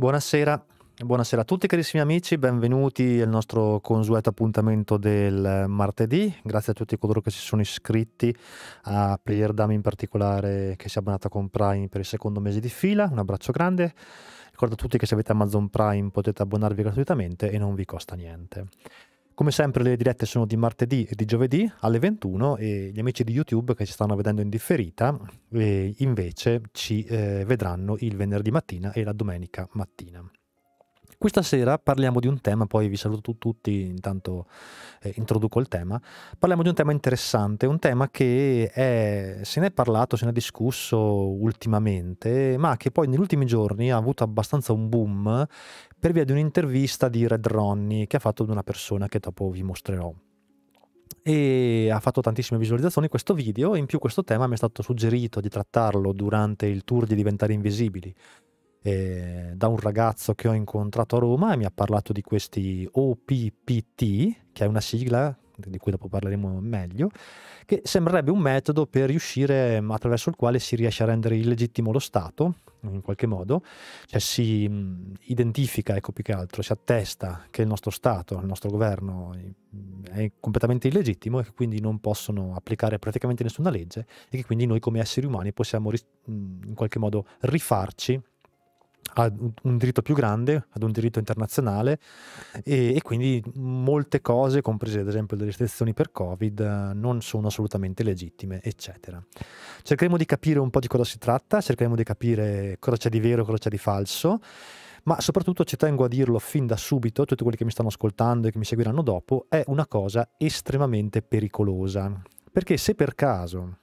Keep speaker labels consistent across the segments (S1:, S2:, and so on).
S1: Buonasera. Buonasera a tutti carissimi amici, benvenuti al nostro consueto appuntamento del martedì. Grazie a tutti coloro che si sono iscritti a Player Dam in particolare che si è abbonato con Prime per il secondo mese di fila. Un abbraccio grande. Ricordo a tutti che se avete Amazon Prime potete abbonarvi gratuitamente e non vi costa niente. Come sempre le dirette sono di martedì e di giovedì alle 21 e gli amici di YouTube che ci stanno vedendo in differita eh, invece ci eh, vedranno il venerdì mattina e la domenica mattina. Questa sera parliamo di un tema, poi vi saluto tutti, intanto eh, introduco il tema. Parliamo di un tema interessante, un tema che è, se ne è parlato, se ne è discusso ultimamente, ma che poi negli ultimi giorni ha avuto abbastanza un boom per via di un'intervista di Red Ronnie che ha fatto ad una persona che dopo vi mostrerò e ha fatto tantissime visualizzazioni questo video in più questo tema mi è stato suggerito di trattarlo durante il tour di Diventare Invisibili eh, da un ragazzo che ho incontrato a Roma e mi ha parlato di questi OPPT, che è una sigla di cui dopo parleremo meglio, che sembrerebbe un metodo per riuscire mm, attraverso il quale si riesce a rendere illegittimo lo Stato, in qualche modo, cioè si mm, identifica, ecco più che altro, si attesta che il nostro Stato, il nostro governo mm, è completamente illegittimo e che quindi non possono applicare praticamente nessuna legge e che quindi noi come esseri umani possiamo in qualche modo rifarci a un diritto più grande, ad un diritto internazionale e, e, quindi molte cose, comprese ad esempio le restrizioni per Covid, non sono assolutamente legittime, eccetera. Cercheremo di capire un po' di cosa si tratta, cercheremo di capire cosa c'è di vero, e cosa c'è di falso, ma soprattutto ci tengo a dirlo fin da subito, tutti quelli che mi stanno ascoltando e che mi seguiranno dopo, è una cosa estremamente pericolosa, perché se per caso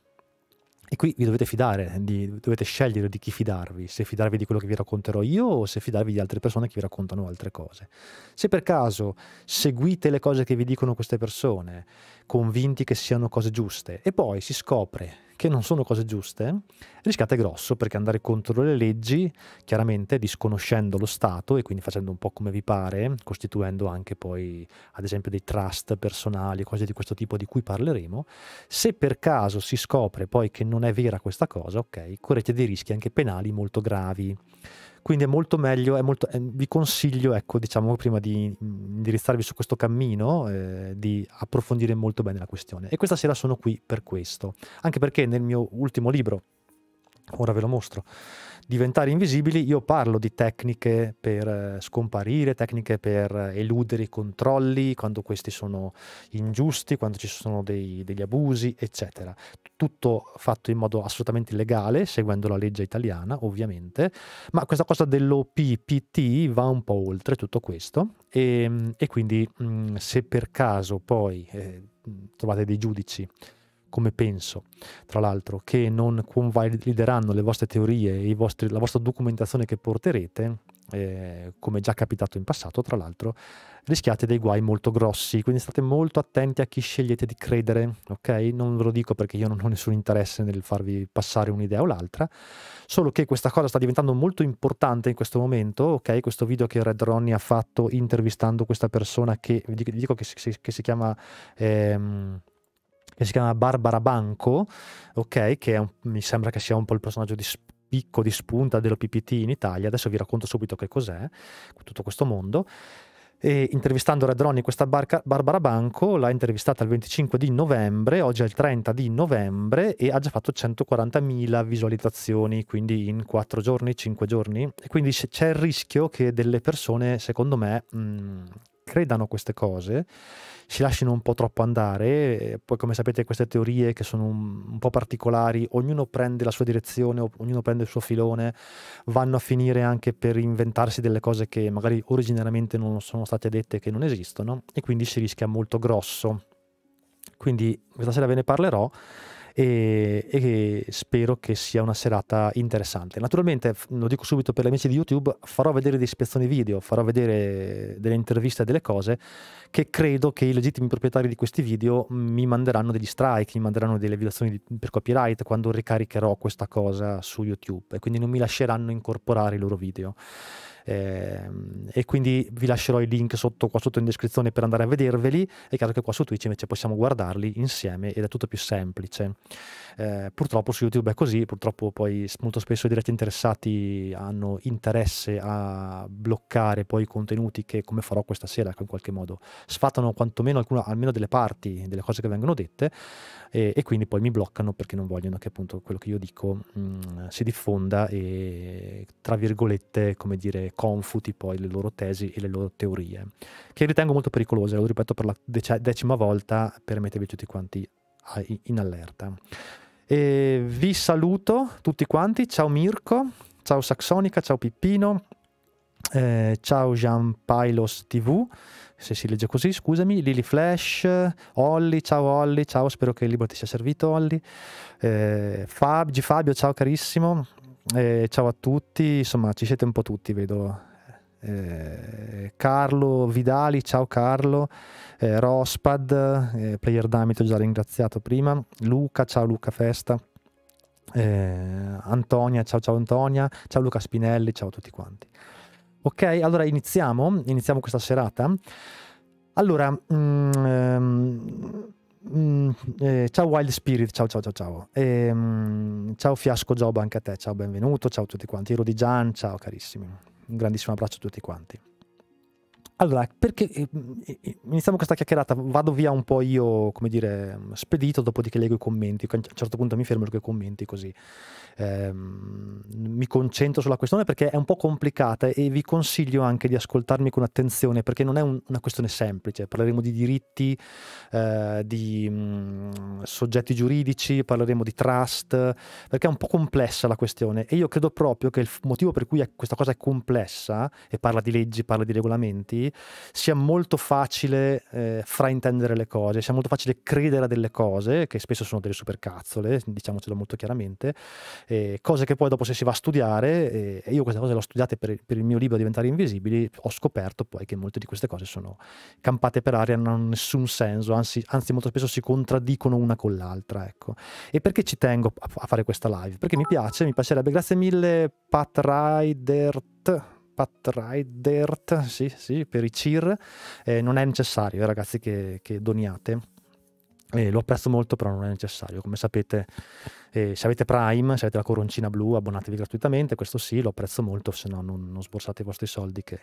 S1: e qui vi dovete fidare, di, dovete scegliere di chi fidarvi, se fidarvi di quello che vi racconterò io o se fidarvi di altre persone che vi raccontano altre cose. Se per caso seguite le cose che vi dicono queste persone, convinti che siano cose giuste, e poi si scopre che non sono cose giuste, rischiate grosso perché andare contro le leggi, chiaramente disconoscendo lo Stato e quindi facendo un po' come vi pare, costituendo anche poi ad esempio dei trust personali, cose di questo tipo di cui parleremo, se per caso si scopre poi che non è vera questa cosa, ok, correte dei rischi anche penali molto gravi. Quindi è molto meglio, è molto, eh, vi consiglio, ecco, diciamo, prima di indirizzarvi su questo cammino, eh, di approfondire molto bene la questione. E questa sera sono qui per questo, anche perché nel mio ultimo libro, ora ve lo mostro, diventare invisibili, io parlo di tecniche per eh, scomparire, tecniche per eh, eludere i controlli quando questi sono ingiusti, quando ci sono dei, degli abusi, eccetera. Tutto fatto in modo assolutamente legale, seguendo la legge italiana, ovviamente, ma questa cosa dell'OPPT va un po' oltre tutto questo e, ehm, e quindi mh, mm, se per caso poi... Eh, trovate dei giudici come penso, tra l'altro, che non convalideranno le vostre teorie e la vostra documentazione che porterete, eh, come già capitato in passato, tra l'altro, rischiate dei guai molto grossi. Quindi state molto attenti a chi scegliete di credere, ok? Non ve lo dico perché io non ho nessun interesse nel farvi passare un'idea o l'altra, solo che questa cosa sta diventando molto importante in questo momento, ok? Questo video che Red Ronnie ha fatto intervistando questa persona che vi dico che si, che si chiama. Ehm, che si chiama Barbara Banco, ok, che un, mi sembra che sia un po' il personaggio di spicco, di spunta dell'OPPT in Italia, adesso vi racconto subito che cos'è tutto questo mondo. E intervistando Red Ronnie, questa barca, Barbara Banco l'ha intervistata il 25 di novembre, oggi è il 30 di novembre e ha già fatto 140.000 visualizzazioni, quindi in 4 giorni, 5 giorni. E quindi c'è il rischio che delle persone, secondo me, mh, mm, credano queste cose, si lasciano un po' troppo andare, poi come sapete queste teorie che sono un, un, po' particolari, ognuno prende la sua direzione, ognuno prende il suo filone, vanno a finire anche per inventarsi delle cose che magari originariamente non sono state dette, che non esistono e quindi si rischia molto grosso. Quindi questa sera ve ne parlerò e, e, spero che sia una serata interessante. Naturalmente, lo dico subito per gli amici di YouTube, farò vedere dei spezzoni video, farò vedere delle interviste, e delle cose che credo che i legittimi proprietari di questi video mi manderanno degli strike, mi manderanno delle violazioni di, per copyright quando ricaricherò questa cosa su YouTube e quindi non mi lasceranno incorporare i loro video eh, e quindi vi lascerò i link sotto, qua sotto in descrizione per andare a vederveli è chiaro che qua su Twitch invece possiamo guardarli insieme ed è tutto più semplice eh, purtroppo su YouTube è così purtroppo poi molto spesso i diretti interessati hanno interesse a bloccare poi i contenuti che come farò questa sera in qualche modo sfatano quantomeno alcuna, almeno delle parti delle cose che vengono dette e, e, quindi poi mi bloccano perché non vogliono che appunto quello che io dico mh, mm, si diffonda e tra virgolette come dire confuti poi le loro tesi e le loro teorie che ritengo molto pericolose lo ripeto per la dec- decima volta per mettervi tutti quanti a, in allerta e vi saluto tutti quanti ciao Mirko ciao Saxonica ciao Pippino eh, Ciao Jean Pylos TV, se si legge così, scusami, Lily Flash, Olli, ciao Olli, ciao, spero che il libro ti sia servito Olli, eh, Fab, G Fabio, ciao carissimo, eh, ciao a tutti, insomma ci siete un po' tutti, vedo. Eh, Carlo Vidali, ciao Carlo, eh, Rospad, eh, Player Damit, ho già ringraziato prima, Luca, ciao Luca Festa. Eh, Antonia, ciao ciao Antonia, ciao Luca Spinelli, ciao a tutti quanti. Ok, allora iniziamo, iniziamo questa serata. Allora, mm, ehm, mm, eh, ciao Wild Spirit, ciao ciao ciao ciao. E, mm, ciao Fiasco Job anche a te, ciao benvenuto, ciao a tutti quanti. Gian, ciao carissimi. Un grandissimo abbraccio a tutti quanti. Allora, perché eh, mm, eh, eh, iniziamo questa chiacchierata, vado via un po' io, come dire, mm, spedito, dopodiché leggo i commenti, a un certo punto mi fermo e leggo i commenti così. Eh, mi concentro sulla questione perché è un po' complicata e vi consiglio anche di ascoltarmi con attenzione perché non è un, una questione semplice, parleremo di diritti, eh, di mh, mm, soggetti giuridici, parleremo di trust, perché è un po' complessa la questione e io credo proprio che il motivo per cui questa cosa è complessa e parla di leggi, parla di regolamenti, oggi sia molto facile eh, fraintendere le cose, sia molto facile credere a delle cose, che spesso sono delle supercazzole, diciamocelo molto chiaramente, eh, cose che poi dopo se si va a studiare, eh, e io queste cose le ho studiate per, per, il mio libro Diventare Invisibili, ho scoperto poi che molte di queste cose sono campate per aria, non hanno nessun senso, anzi, anzi molto spesso si contraddicono una con l'altra. Ecco. E perché ci tengo a, a fare questa live? Perché mi piace, mi piacerebbe, grazie mille Pat Rider Patridert, sì, sì, per i CIR, eh, non è necessario, eh, ragazzi, che, che doniate. Eh, lo apprezzo molto, però non è necessario. Come sapete, e se avete Prime, se avete la coroncina blu, abbonatevi gratuitamente, questo sì, lo apprezzo molto, se no non, non sborsate i vostri soldi che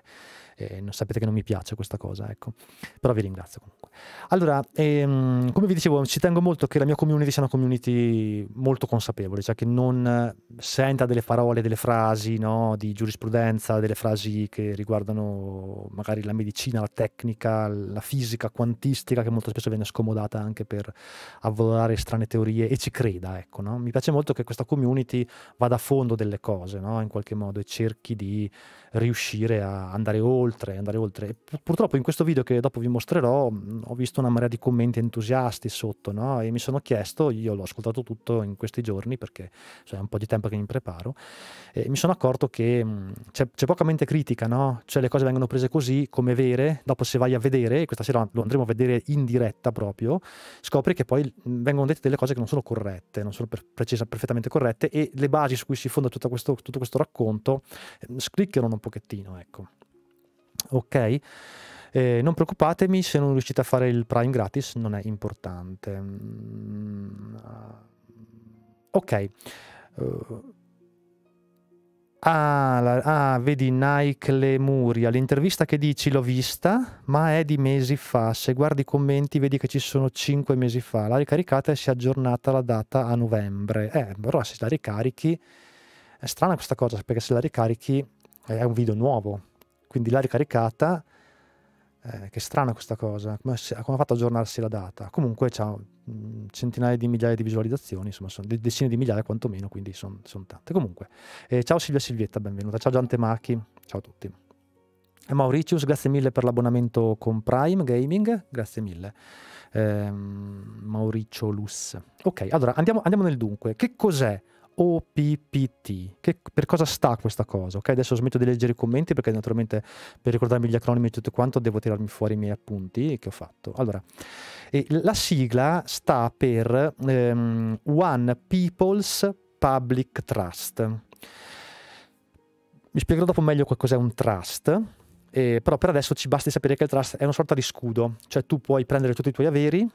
S1: eh, non, sapete che non mi piace questa cosa, ecco. Però vi ringrazio comunque. Allora, ehm, come vi dicevo, ci tengo molto che la mia community sia una community molto consapevole, cioè che non senta delle parole, delle frasi no, di giurisprudenza, delle frasi che riguardano magari la medicina, la tecnica, la fisica quantistica, che molto spesso viene scomodata anche per avvolare strane teorie e ci creda, ecco, no? mi piace molto che questa community vada a fondo delle cose, no? in qualche modo, e cerchi di riuscire a andare oltre, andare oltre. purtroppo in questo video che dopo vi mostrerò ho visto una marea di commenti entusiasti sotto, no? e mi sono chiesto, io l'ho ascoltato tutto in questi giorni perché cioè, un po' di tempo che mi preparo, e mi sono accorto che c'è, c'è poca mente critica, no? cioè le cose vengono prese così come vere, dopo se vai a vedere, e questa sera lo andremo a vedere in diretta proprio, scopri che poi vengono dette delle cose che non sono corrette, non sono perfette precisa, perfettamente corrette e le basi su cui si fonda tutto questo, tutto questo racconto ehm, scricchiolano un pochettino, ecco. Ok? Eh, non preoccupatemi se non riuscite a fare il Prime gratis, non è importante. Mm, ah, ok. Uh, Ah, la, ah, vedi Nike Lemuria, l'intervista che dici l'ho vista, ma è di mesi fa. Se guardi i commenti vedi che ci sono cinque mesi fa. La ricaricata e si è aggiornata la data a novembre. Eh, però se la ricarichi, è strana questa cosa, perché se la ricarichi eh, è un video nuovo. Quindi l'ha ricaricata eh, che strana questa cosa, come, come ha fatto a aggiornarsi la data? Comunque ha mm, centinaia di migliaia di visualizzazioni, insomma, sono decine di migliaia quantomeno, quindi sono son tante. Comunque, eh, ciao Silvia Silvietta, benvenuta, ciao Giante Macchi, ciao a tutti. E Mauritius, grazie mille per l'abbonamento con Prime Gaming, grazie mille. Eh, Mauricio Lus. Ok, allora andiamo, andiamo nel dunque. Che cos'è? OPPT. Che, per cosa sta questa cosa? Ok, adesso smetto di leggere i commenti perché naturalmente per ricordarmi gli acronimi e tutto quanto devo tirarmi fuori i miei appunti che ho fatto. Allora, eh, la sigla sta per ehm, One People's Public Trust. Vi spiegherò dopo meglio che cos'è un trust, eh, però per adesso ci basti sapere che il trust è una sorta di scudo, cioè tu puoi prendere tutti i tuoi averi,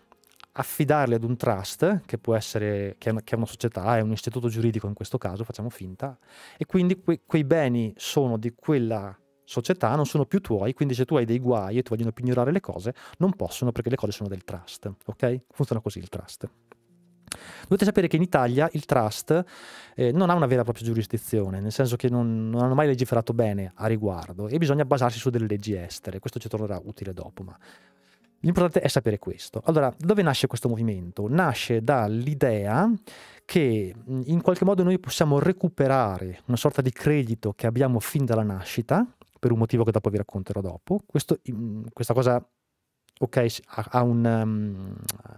S1: affidarli ad un trust, che può essere, che è una, che è una società, è un istituto giuridico in questo caso, facciamo finta, e quindi que, quei beni sono di quella società, non sono più tuoi, quindi se tu hai dei guai e ti vogliono pignorare le cose, non possono perché le cose sono del trust, ok? Funziona così il trust. Dovete sapere che in Italia il trust eh, non ha una vera e propria giurisdizione, nel senso che non, non, hanno mai legiferato bene a riguardo e bisogna basarsi su delle leggi estere, questo ci tornerà utile dopo, ma L'importante è sapere questo. Allora, dove nasce questo movimento? Nasce dall'idea che in qualche modo noi possiamo recuperare una sorta di credito che abbiamo fin dalla nascita, per un motivo che dopo vi racconterò dopo. Questo, questa cosa ok, ha un, um,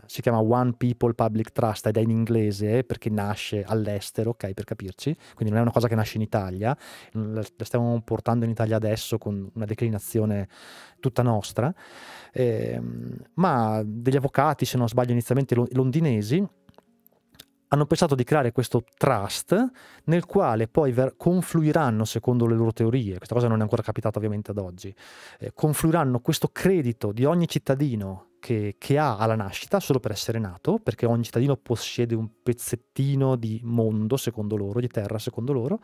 S1: si chiama One People Public Trust ed è in inglese perché nasce all'estero, ok, per capirci, quindi non è una cosa che nasce in Italia, la stiamo portando in Italia adesso con una declinazione tutta nostra, eh, ma degli avvocati, se non sbaglio, inizialmente londinesi, hanno pensato di creare questo trust nel quale poi ver- confluiranno, secondo le loro teorie, questa cosa non è ancora capitata ovviamente ad oggi, eh, confluiranno questo credito di ogni cittadino che, che, ha alla nascita solo per essere nato, perché ogni cittadino possiede un pezzettino di mondo, secondo loro, di terra, secondo loro,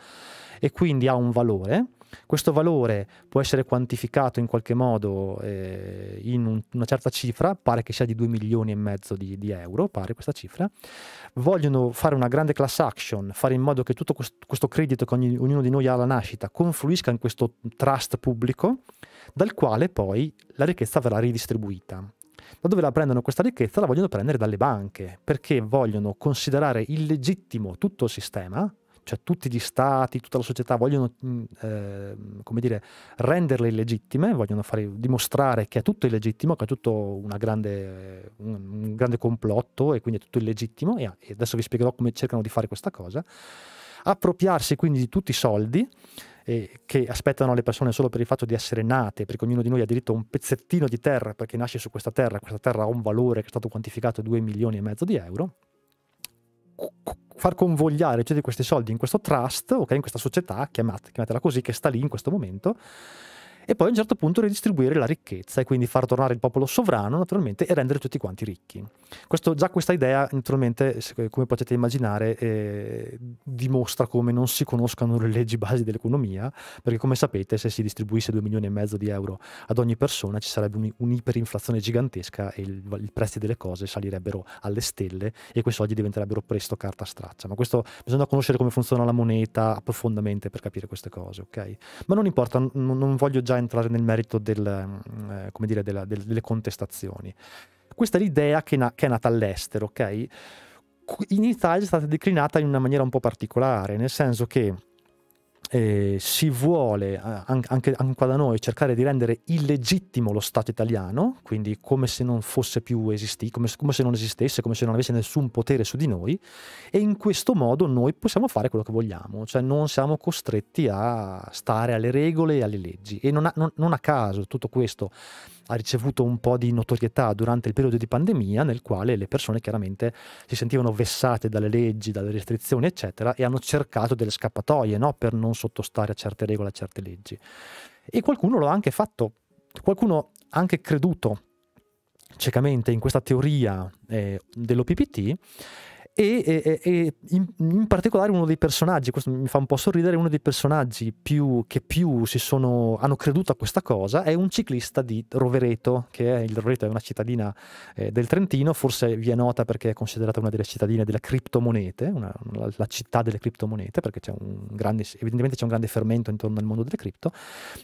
S1: e quindi ha un valore questo valore può essere quantificato in qualche modo eh, in un, una certa cifra, pare che sia di 2 milioni e mezzo di, di, euro, pare questa cifra. Vogliono fare una grande class action, fare in modo che tutto questo, questo credito che ogni, ognuno di noi ha alla nascita confluisca in questo trust pubblico, dal quale poi la ricchezza verrà ridistribuita. Da dove la prendono questa ricchezza? La vogliono prendere dalle banche, perché vogliono considerare illegittimo tutto il sistema, cioè tutti gli stati, tutta la società vogliono eh, come dire, renderle illegittime, vogliono fare, dimostrare che è tutto illegittimo, che è tutto grande, un, un, grande complotto e quindi è tutto illegittimo e, e adesso vi spiegherò come cercano di fare questa cosa, appropriarsi quindi di tutti i soldi eh, che aspettano le persone solo per il fatto di essere nate, perché ognuno di noi ha diritto a un pezzettino di terra perché nasce su questa terra, questa terra ha un valore che è stato quantificato 2 milioni e mezzo di euro far convogliare cioè, questi soldi in questo trust, ok, in questa società, chiamate, chiamatela così, che sta lì in questo momento, e poi a un certo punto redistribuire la ricchezza e quindi far tornare il popolo sovrano naturalmente e rendere tutti quanti ricchi. Questo, già questa idea naturalmente, eh, come potete immaginare, eh, dimostra come non si conoscano le leggi basi dell'economia, perché come sapete se si distribuisse 2 milioni e mezzo di euro ad ogni persona ci sarebbe un, un'iperinflazione gigantesca e i prezzi delle cose salirebbero alle stelle e quei soldi diventerebbero presto carta straccia. Ma questo bisogna conoscere come funziona la moneta profondamente per capire queste cose, ok? Ma non importa, non, non voglio già entrare nel merito del, mm, eh, dire, della, del, delle contestazioni. Questa è l'idea che, na- che è nata all'estero, ok? In Italia è stata declinata in una maniera un po' particolare, nel senso che eh, si vuole anche, anche, da noi cercare di rendere illegittimo lo Stato italiano, quindi come se non fosse più esistito, come, come, se non esistesse, come se non avesse nessun potere su di noi, e in questo modo noi possiamo fare quello che vogliamo, cioè non siamo costretti a stare alle regole e alle leggi. E non a, non, non a caso tutto questo ha ricevuto un po' di notorietà durante il periodo di pandemia nel quale le persone chiaramente si sentivano vessate dalle leggi, dalle restrizioni eccetera e hanno cercato delle scappatoie no? per non sottostare a certe regole, a certe leggi. E qualcuno lo ha anche fatto, qualcuno ha anche creduto ciecamente in questa teoria eh, dell'OPPT e, e, e in, in, particolare uno dei personaggi, questo mi fa un po' sorridere, uno dei personaggi più, che più sono, hanno creduto a questa cosa è un ciclista di Rovereto, che è, il Rovereto è una cittadina eh, del Trentino, forse vi è nota perché è considerata una delle cittadine delle criptomonete, una, la, la, città delle criptomonete, perché c'è grande, evidentemente c'è un grande fermento intorno al mondo delle cripto.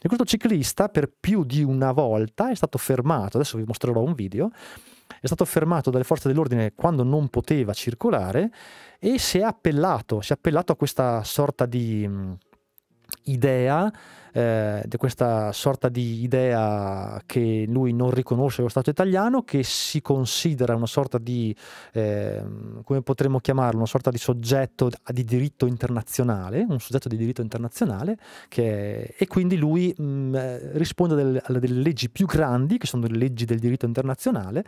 S1: E questo ciclista per più di una volta è stato fermato, adesso vi mostrerò un video, è stato fermato dalle forze dell'ordine quando non poteva circolare e si è appellato, si è appellato a questa sorta di idea, eh, di questa sorta di idea che lui non riconosce lo Stato italiano, che si considera una sorta di, eh, come potremmo chiamarlo, una sorta di soggetto di diritto internazionale, un soggetto di diritto internazionale, è, e quindi lui mh, mm, risponde alle delle leggi più grandi, che sono le leggi del diritto internazionale,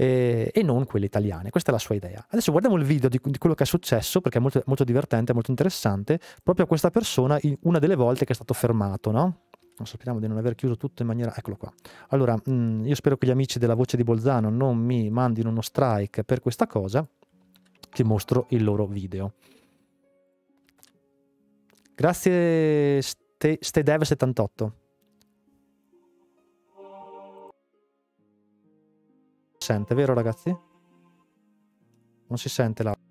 S1: eh, e non quelle italiane. Questa è la sua idea. Adesso guardiamo il video di, di quello che è successo perché è molto, molto, divertente, molto interessante, proprio a questa persona in una delle volte che è stato fermato, no? speriamo di non aver chiuso tutto in maniera... Eccolo qua. Allora, mh, mm, io spero che gli amici della voce di Bolzano non mi mandino uno strike per questa cosa. Ti mostro il loro video. Grazie Stedev78. sente, vero ragazzi? Non si sente l'audio.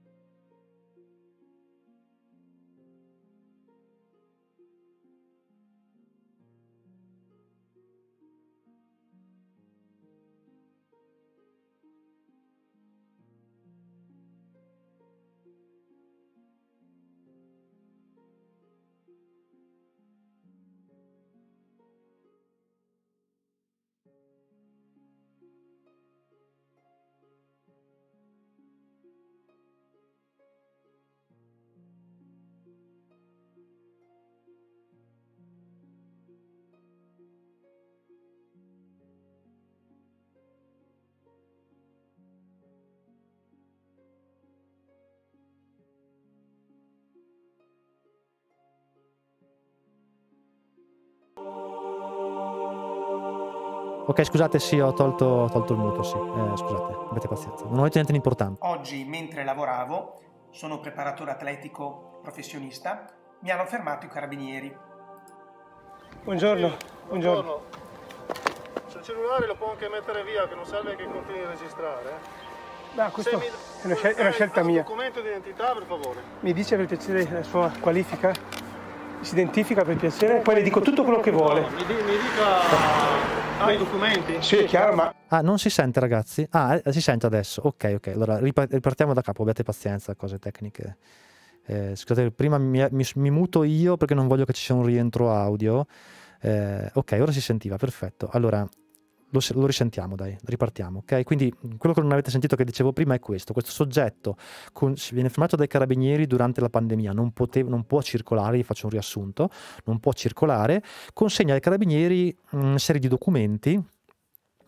S1: Ok, scusate, sì, ho tolto, ho tolto il muto, sì. Eh, scusate, avete pazienza. Non ho detto niente di importante.
S2: Oggi, mentre lavoravo, sono preparatore atletico professionista, mi hanno fermato i carabinieri. Buongiorno, sì, buongiorno. Se il cellulare lo può anche mettere via, che non serve che continui a registrare. No, eh. questo mi... è una, scel- è una scelta mia. documento d'identità, per favore. Mi dice per piacere la sua qualifica? Si identifica per piacere? Poi le dico tutto quello che vuole. No, mi dica... Ah, i documenti? Sì, è chiaro, ma...
S1: Ah, non si sente, ragazzi? Ah, eh, si sente adesso. Ok, ok. Allora, ripartiamo da capo. Abbiate pazienza, cose tecniche. Eh, scusate, prima mi, mi, mi, muto io perché non voglio che ci sia un rientro audio. Eh, ok, ora si sentiva, perfetto. Allora, lo, lo, risentiamo, dai, ripartiamo, ok? Quindi quello che non avete sentito che dicevo prima è questo, questo soggetto con, viene fermato dai carabinieri durante la pandemia, non, poteva, non può circolare, faccio un riassunto, non può circolare, consegna ai carabinieri una serie di documenti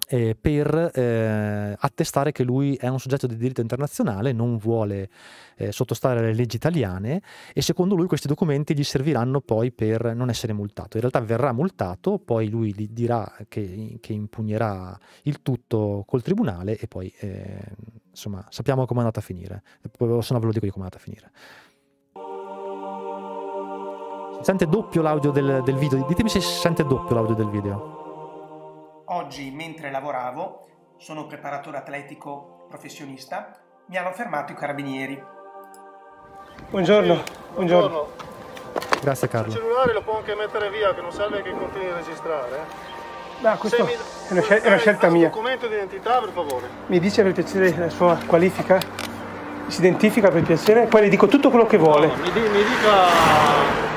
S1: eh, per eh, attestare che lui è un soggetto di diritto internazionale, non vuole eh, sottostare alle leggi italiane e secondo lui questi documenti gli serviranno poi per non essere multato. In realtà verrà multato, poi lui gli dirà che, che impugnerà il tutto col tribunale e poi eh, insomma sappiamo come è andata a finire, eh, se no ve lo dico io come è andata a finire. Sente doppio l'audio del, del video, ditemi se sente doppio l'audio del video.
S2: Oggi, mentre lavoravo, sono preparatore atletico professionista, mi hanno fermato i carabinieri. Buongiorno. Buongiorno. Buongiorno. Grazie Carlo. Il cellulare lo può anche mettere via, che non serve che continui a registrare. Eh. No, questo mi... è, una è una, scelta mia. documento d'identità, per favore. Mi dice per piacere la sua qualifica? Si identifica per piacere? Poi le dico tutto quello che vuole. No, mi, di mi, dica...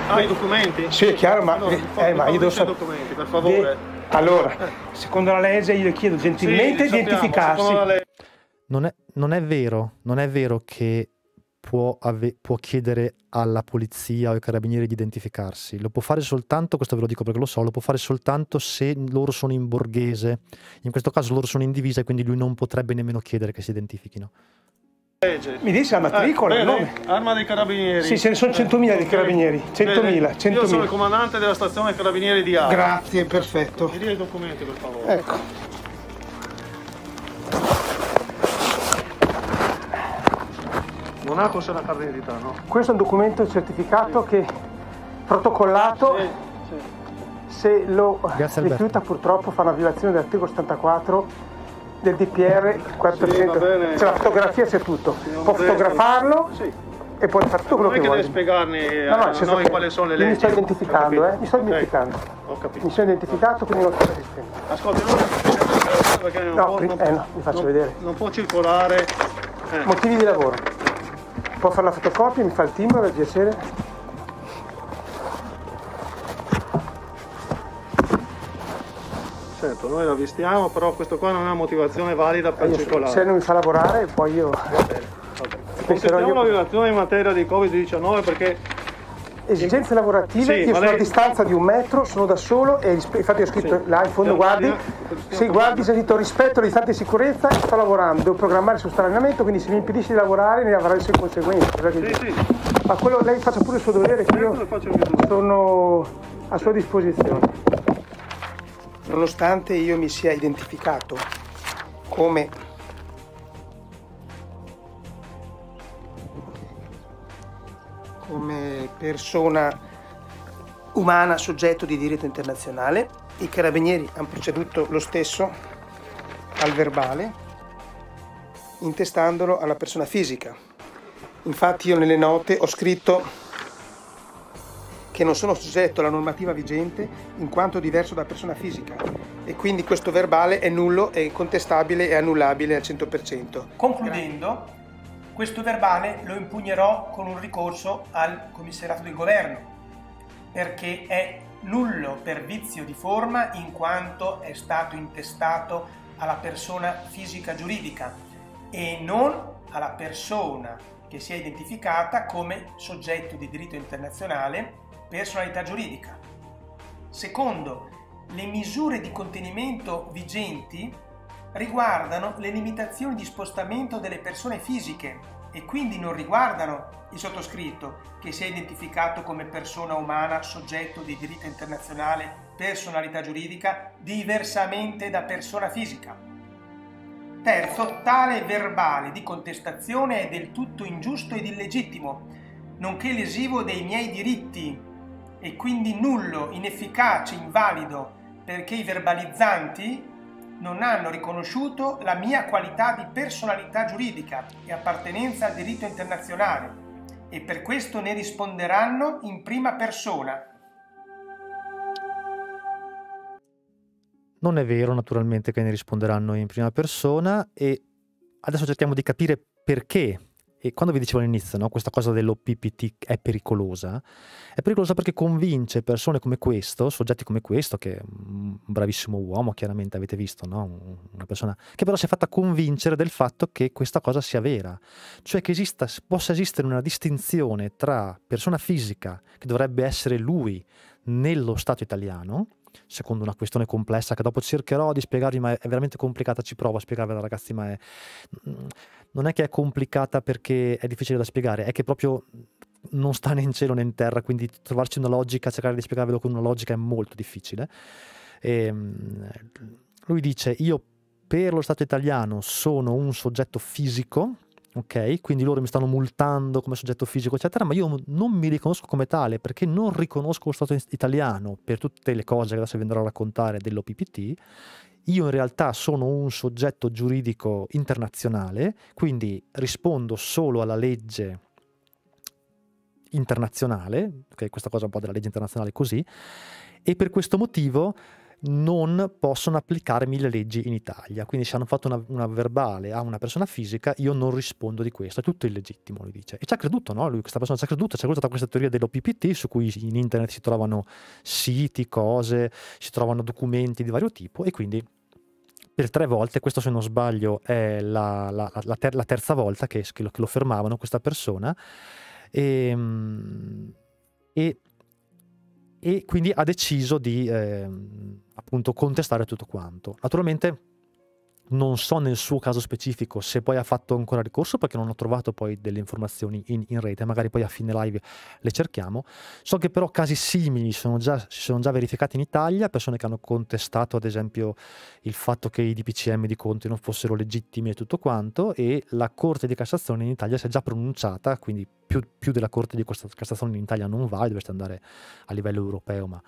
S2: Ah, i documenti? Sì, è chiaro, ma, no, eh, eh ma io devo sapere... documenti, per favore. De allora, secondo la legge io le chiedo gentilmente di identificarsi.
S1: Non è, non è, vero, non è vero che può, ave, può chiedere alla polizia o ai carabinieri di identificarsi. Lo può fare soltanto, questo ve lo dico perché lo so, lo può fare soltanto se loro sono in borghese. In questo caso loro sono in divisa e quindi lui non potrebbe nemmeno chiedere che si identifichino.
S2: Mi dice la matricola, eh, bene, Arma dei carabinieri. Sì, ce ne sono 100.000 eh, di carabinieri, 100.000, 100.000. Io sono il comandante della stazione carabinieri di Aro. Grazie, perfetto. Mi dia i documenti per favore. Ecco. Monaco c'è la carta d'identità, no? Questo è un documento certificato sì. che protocollato sì, sì. se lo rifiuta purtroppo fa una violazione dell'articolo 74 del DPR 400. Sì, C'è cioè, la fotografia, c'è tutto. Sì, Può fotografarlo sì. e puoi fare tutto quello che, che Non è che devi spiegarmi no, no, a noi che... quali sono le leggi. Mi sto identificando, eh? Mi sto identificando. Mi sono identificato, quindi non sto resistendo. Ascolti, non, no, può, non, eh, no, mi faccio non, vedere. Non può circolare. Eh. Motivi di lavoro. Può fare la fotocopia, mi fa il timbro, per piacere. sento noi la vestiamo però questo qua non è una motivazione valida per eh, circolare se non mi fa lavorare poi io va bene, va bene. io... la violazione in materia di Covid-19 perché esigenze lavorative, sì, io sono lei... a distanza di un metro, sono da solo e infatti ho scritto sì. là in fondo guardi, se guardi c'è scritto rispetto alle distanze di sicurezza sto lavorando, devo programmare su questo allenamento, quindi se mi impedisci di lavorare ne avrà le sue conseguenze. Cioè sì, Sì, Ma quello lei faccia pure il suo dovere, che io sono a sua disposizione nonostante io mi sia identificato come come persona umana soggetto di diritto internazionale i carabinieri hanno proceduto lo stesso al verbale intestandolo alla persona fisica infatti io nelle note ho scritto che non sono soggetto alla normativa vigente in quanto diverso da persona fisica e quindi questo verbale è nullo, è contestabile e annullabile al 100%. Concludendo, questo verbale lo impugnerò con un ricorso al commissariato del governo perché è nullo per vizio di forma in quanto è stato intestato alla persona fisica giuridica e non alla persona che si è identificata come soggetto di diritto internazionale personalità giuridica. Secondo, le misure di contenimento vigenti riguardano le limitazioni di spostamento delle persone fisiche e quindi non riguardano il sottoscritto che si è identificato come persona umana soggetto di diritto internazionale personalità giuridica diversamente da persona fisica. Terzo, tale verbale di contestazione è del tutto ingiusto ed illegittimo, nonché lesivo dei miei diritti e quindi nullo, inefficace, invalido, perché i verbalizzanti non hanno riconosciuto la mia qualità di personalità giuridica e appartenenza al diritto internazionale e per questo ne risponderanno in prima persona.
S1: Non è vero naturalmente che ne risponderanno in prima persona e adesso cerchiamo di capire perché e quando vi dicevo all'inizio, no, questa cosa dell'OPPT è pericolosa, è pericolosa perché convince persone come questo, soggetti come questo, che è un bravissimo uomo, chiaramente avete visto, no? una persona che però si è fatta convincere del fatto che questa cosa sia vera, cioè che esista, possa esistere una distinzione tra persona fisica, che dovrebbe essere lui nello Stato italiano, secondo una questione complessa che dopo cercherò di spiegarvi, ma è veramente complicata, ci provo a spiegarvela ragazzi, ma è mm, non è che è complicata perché è difficile da spiegare, è che proprio non sta né in cielo né in terra, quindi trovarci una logica, cercare di spiegarvelo con una logica è molto difficile. E, ehm, lui dice, io per lo Stato italiano sono un soggetto fisico, ok? Quindi loro mi stanno multando come soggetto fisico, eccetera, ma io non mi riconosco come tale perché non riconosco lo Stato italiano per tutte le cose che adesso vi andrò a raccontare dell'OPPT io in realtà sono un soggetto giuridico internazionale, quindi rispondo solo alla legge internazionale, che okay, questa cosa è un po' della legge internazionale così, e per questo motivo non possono applicarmi le leggi in Italia. Quindi se hanno fatto una, una, verbale a una persona fisica, io non rispondo di questo, è tutto illegittimo, lui dice. E ci ha creduto, no? Lui, questa persona ci ha creduto, ci ha creduto a questa teoria dell'OPPT su cui in internet si trovano siti, cose, si trovano documenti di vario tipo e quindi per tre volte, questo se non sbaglio è la, la, la, ter- la terza volta che, che, lo, che, lo, fermavano questa persona. Ehm, e, e e quindi ha deciso di eh, appunto contestare tutto quanto. Naturalmente non so nel suo caso specifico se poi ha fatto ancora ricorso perché non ho trovato poi delle informazioni in, in rete, magari poi a fine live le cerchiamo. So che però casi simili sono già, si sono già verificati in Italia, persone che hanno contestato ad esempio il fatto che i DPCM di Conte non fossero legittimi e tutto quanto e la Corte di Cassazione in Italia si è già pronunciata, quindi più, più della Corte di Cassazione in Italia non va, dovreste andare a livello europeo, ma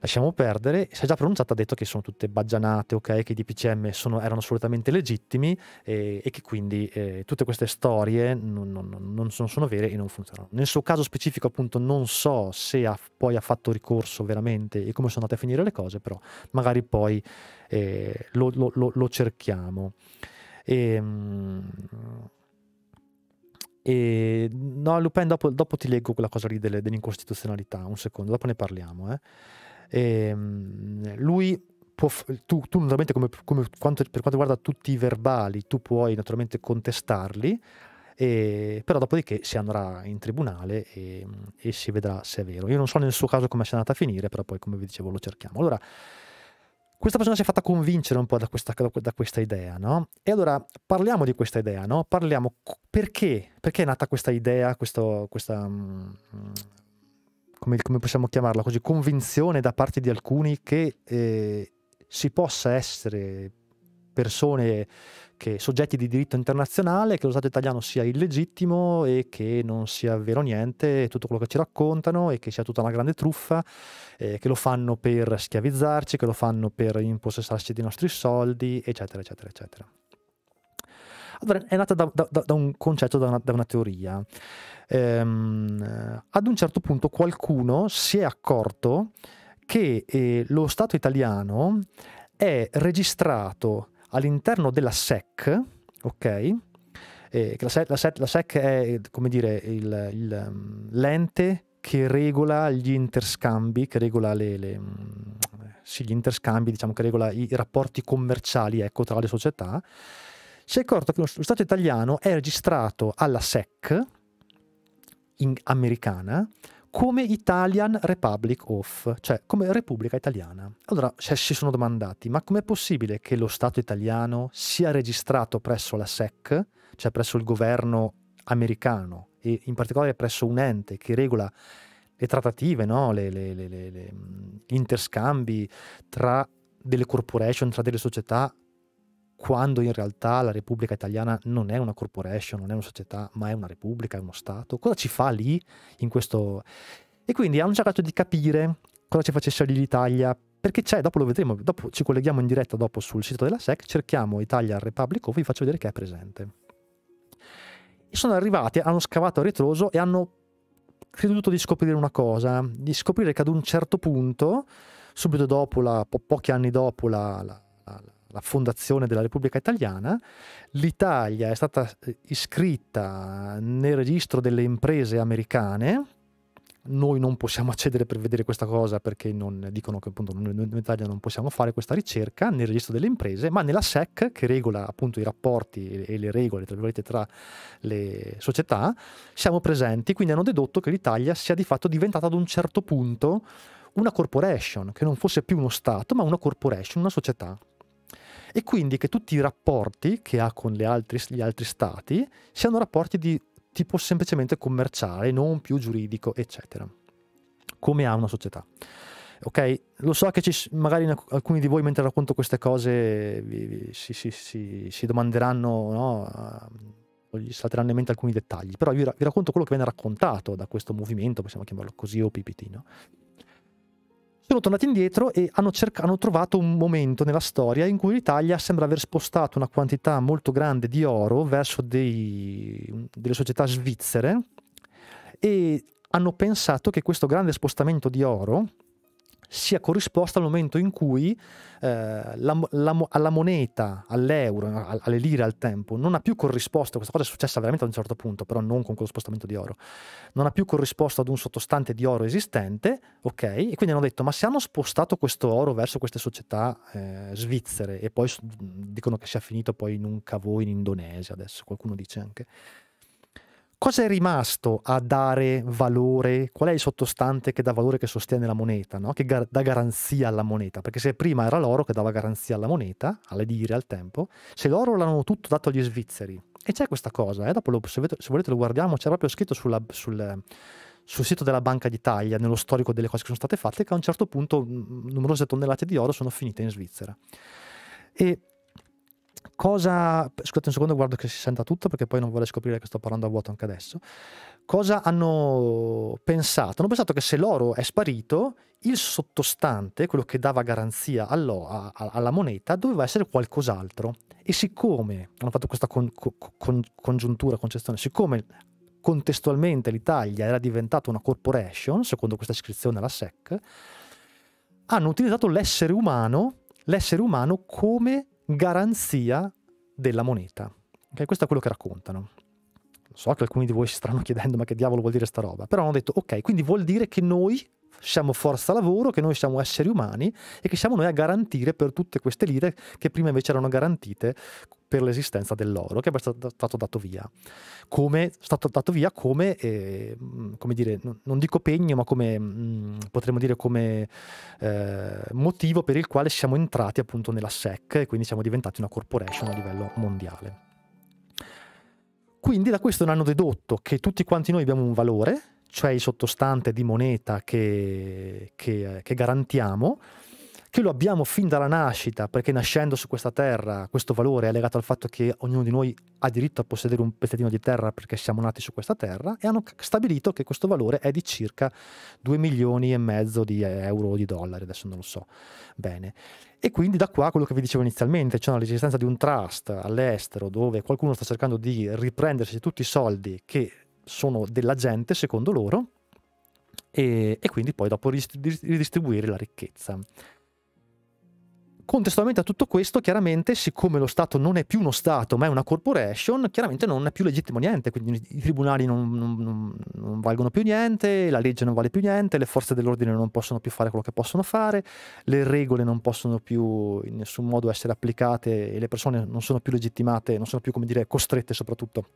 S1: lasciamo perdere, si è già pronunciata, ha detto che sono tutte baggianate, okay, che i DPCM sono, erano assolutamente legittimi e, e che quindi eh, tutte queste storie non, non, non, sono, sono vere e non funzionano. Nel suo caso specifico appunto non so se ha, poi ha fatto ricorso veramente e come sono andate a finire le cose, però magari poi eh, lo, lo, lo, lo, cerchiamo. E, ehm, e, no, Lupin, dopo, dopo, ti leggo quella cosa lì delle, dell'incostituzionalità, un secondo, dopo ne parliamo. Eh. E, ehm, lui può, tu, tu naturalmente come, come quanto, per quanto riguarda tutti i verbali, tu puoi naturalmente contestarli, e, però dopodiché si andrà in tribunale e, e, si vedrà se è vero. Io non so nel suo caso come sia andata a finire, però poi come vi dicevo lo cerchiamo. Allora, questa persona si è fatta convincere un po' da questa, da questa idea, no? E allora parliamo di questa idea, no? Parliamo perché, perché è nata questa idea, questo, questa, mm, come, come, possiamo chiamarla così, convinzione da parte di alcuni che eh, si possa essere persone che soggetti di diritto internazionale, che lo Stato italiano sia illegittimo e che non sia vero niente, tutto quello che ci raccontano e che sia tutta una grande truffa, eh, che lo fanno per schiavizzarci, che lo fanno per impossessarci dei nostri soldi, eccetera, eccetera, eccetera. Allora, è nata da, da, da un concetto, da una, da una teoria ehm, ad un certo punto qualcuno si è accorto che eh, lo Stato italiano è registrato all'interno della SEC, ok? Eh, la, SEC, la, SEC, la, SEC, è come dire il, il, mm, l'ente che regola gli interscambi, che regola le, le, mm, sì, gli interscambi, diciamo che regola i, rapporti commerciali ecco, tra le società. Si è accorto che lo Stato italiano è registrato alla SEC, in, americana come Italian Republic of, cioè come Repubblica Italiana. Allora cioè, si sono domandati, ma com'è possibile che lo Stato italiano sia registrato presso la SEC, cioè presso il governo americano, e in particolare presso un ente che regola le trattative, no? le, le, le, gli interscambi tra delle corporation, tra delle società quando in realtà la Repubblica Italiana non è una corporation, non è una società, ma è una Repubblica, è uno Stato? Cosa ci fa lì in questo... E quindi hanno cercato di capire cosa ci facesse lì l'Italia, perché c'è, dopo lo vedremo, dopo ci colleghiamo in diretta dopo sul sito della SEC, cerchiamo Italia Republic Off, vi faccio vedere che è presente. E sono arrivati, hanno scavato a ritroso e hanno creduto di scoprire una cosa, di scoprire che ad un certo punto, subito dopo, la, po- pochi anni dopo la, la, la la fondazione della Repubblica Italiana, l'Italia è stata eh, iscritta nel registro delle imprese americane. Noi non possiamo accedere per vedere questa cosa perché non, dicono che appunto noi in Italia non possiamo fare questa ricerca nel registro delle imprese, ma nella SEC che regola appunto i rapporti e le regole tra le società siamo presenti, quindi hanno dedotto che l'Italia sia di fatto diventata ad un certo punto una corporation, che non fosse più uno Stato, ma una corporation, una società e quindi che tutti i rapporti che ha con altri, gli altri stati siano rapporti di tipo semplicemente commerciale, non più giuridico, eccetera, come ha una società. Ok, lo so che ci, magari alcuni di voi mentre racconto queste cose vi, vi, si, si, si, si, domanderanno, no? gli salteranno in mente alcuni dettagli, però vi, vi, racconto quello che viene raccontato da questo movimento, possiamo chiamarlo così o PPT, no? sono tornati indietro e hanno, cerc- hanno trovato un momento nella storia in cui l'Italia sembra aver spostato una quantità molto grande di oro verso dei, delle società svizzere e hanno pensato che questo grande spostamento di oro sia corrisposta al momento in cui eh, la, la, alla moneta, all'euro, alle lire al tempo, non ha più corrisposto, questa cosa è successa veramente ad un certo punto, però non con quello spostamento di oro, non ha più corrisposto ad un sottostante di oro esistente, ok? E quindi hanno detto, ma se hanno spostato questo oro verso queste società eh, svizzere e poi dicono che sia finito poi in un cavo in Indonesia, adesso qualcuno dice anche cosa è rimasto a dare valore? Qual è il sottostante che dà valore, che sostiene la moneta, no? che gar- dà garanzia alla moneta? Perché se prima era l'oro che dava garanzia alla moneta, alle dire al tempo, se l'oro l'hanno tutto dato agli svizzeri, e c'è questa cosa, eh? dopo lo, se, vedete, se, volete lo guardiamo, c'è proprio scritto sulla, sul, sul, sito della Banca d'Italia, nello storico delle cose che sono state fatte, che a un certo punto mm, numerose tonnellate di oro sono finite in Svizzera. E cosa, scusate un secondo, guardo che si senta tutto perché poi non vorrei scoprire che sto parlando a vuoto anche adesso. Cosa hanno pensato? Hanno pensato che se l'oro è sparito, il sottostante, quello che dava garanzia a, alla moneta, doveva essere qualcos'altro. E siccome hanno fatto questa con, con, congiuntura, concezione, siccome contestualmente l'Italia era diventata una corporation, secondo questa iscrizione alla SEC, hanno utilizzato l'essere umano, l'essere umano come garanzia della moneta. Okay? Questo è quello che raccontano. So che alcuni di voi si stanno chiedendo ma che diavolo vuol dire sta roba, però hanno detto ok, quindi vuol dire che noi siamo forza lavoro, che noi siamo esseri umani e che siamo noi a garantire per tutte queste lire che prima invece erano garantite per l'esistenza dell'oro che è stato dato via. Come, stato dato via come, eh, come dire, non dico pegno, ma come, mh, mm, potremmo dire come eh, motivo per il quale siamo entrati appunto nella SEC e quindi siamo diventati una corporation a livello mondiale. Quindi da questo non hanno dedotto che tutti quanti noi abbiamo un valore, cioè il sottostante di moneta che, che, eh, che garantiamo, che lo abbiamo fin dalla nascita, perché nascendo su questa terra questo valore è legato al fatto che ognuno di noi ha diritto a possedere un pezzettino di terra perché siamo nati su questa terra e hanno stabilito che questo valore è di circa 2 milioni e mezzo di euro o di dollari, adesso non lo so bene. E quindi da qua quello che vi dicevo inizialmente, c'è cioè resistenza di un trust all'estero dove qualcuno sta cercando di riprendersi tutti i soldi che sono della gente, secondo loro, e, e quindi poi dopo ridistribuire la ricchezza. Contestualmente a tutto questo, chiaramente, siccome lo Stato non è più uno Stato, ma è una corporation, chiaramente non è più legittimo niente, quindi i tribunali non, non, non valgono più niente, la legge non vale più niente, le forze dell'ordine non possono più fare quello che possono fare, le regole non possono più in nessun modo essere applicate e le persone non sono più legittimate, non sono più, come dire, costrette soprattutto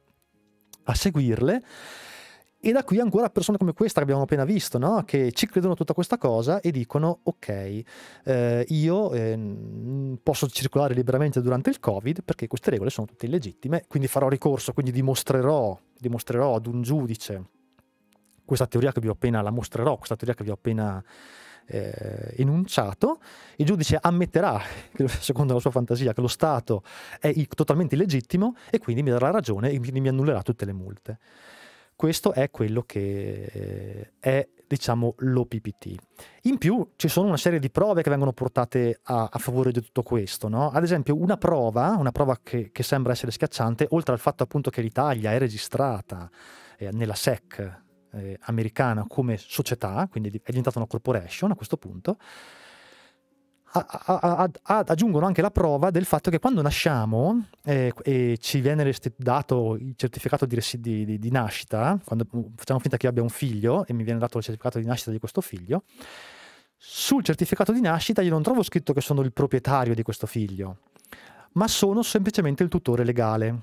S1: a seguirle. E da qui ancora persone come questa che abbiamo appena visto, no? che ci credono tutta questa cosa e dicono ok, eh, io eh, posso circolare liberamente durante il Covid perché queste regole sono tutte illegittime, quindi farò ricorso, quindi dimostrerò, dimostrerò ad un giudice questa teoria che vi ho appena, la mostrerò, questa teoria che vi ho appena eh, enunciato, il giudice ammetterà, secondo la sua fantasia, che lo Stato è totalmente illegittimo e quindi mi darà ragione e quindi mi annullerà tutte le multe. Questo è quello che eh, è diciamo l'OPPT. In più ci sono una serie di prove che vengono portate a, a favore di tutto questo, no? ad esempio una prova, una prova che, che, sembra essere schiacciante, oltre al fatto appunto che l'Italia è registrata eh, nella SEC eh, americana come società, quindi è diventata una corporation a questo punto, a, a, aggiungono anche la prova del fatto che quando nasciamo eh, e ci viene dato il certificato di, di, di, di, nascita, quando facciamo finta che io abbia un figlio e mi viene dato il certificato di nascita di questo figlio, sul certificato di nascita io non trovo scritto che sono il proprietario di questo figlio, ma sono semplicemente il tutore legale.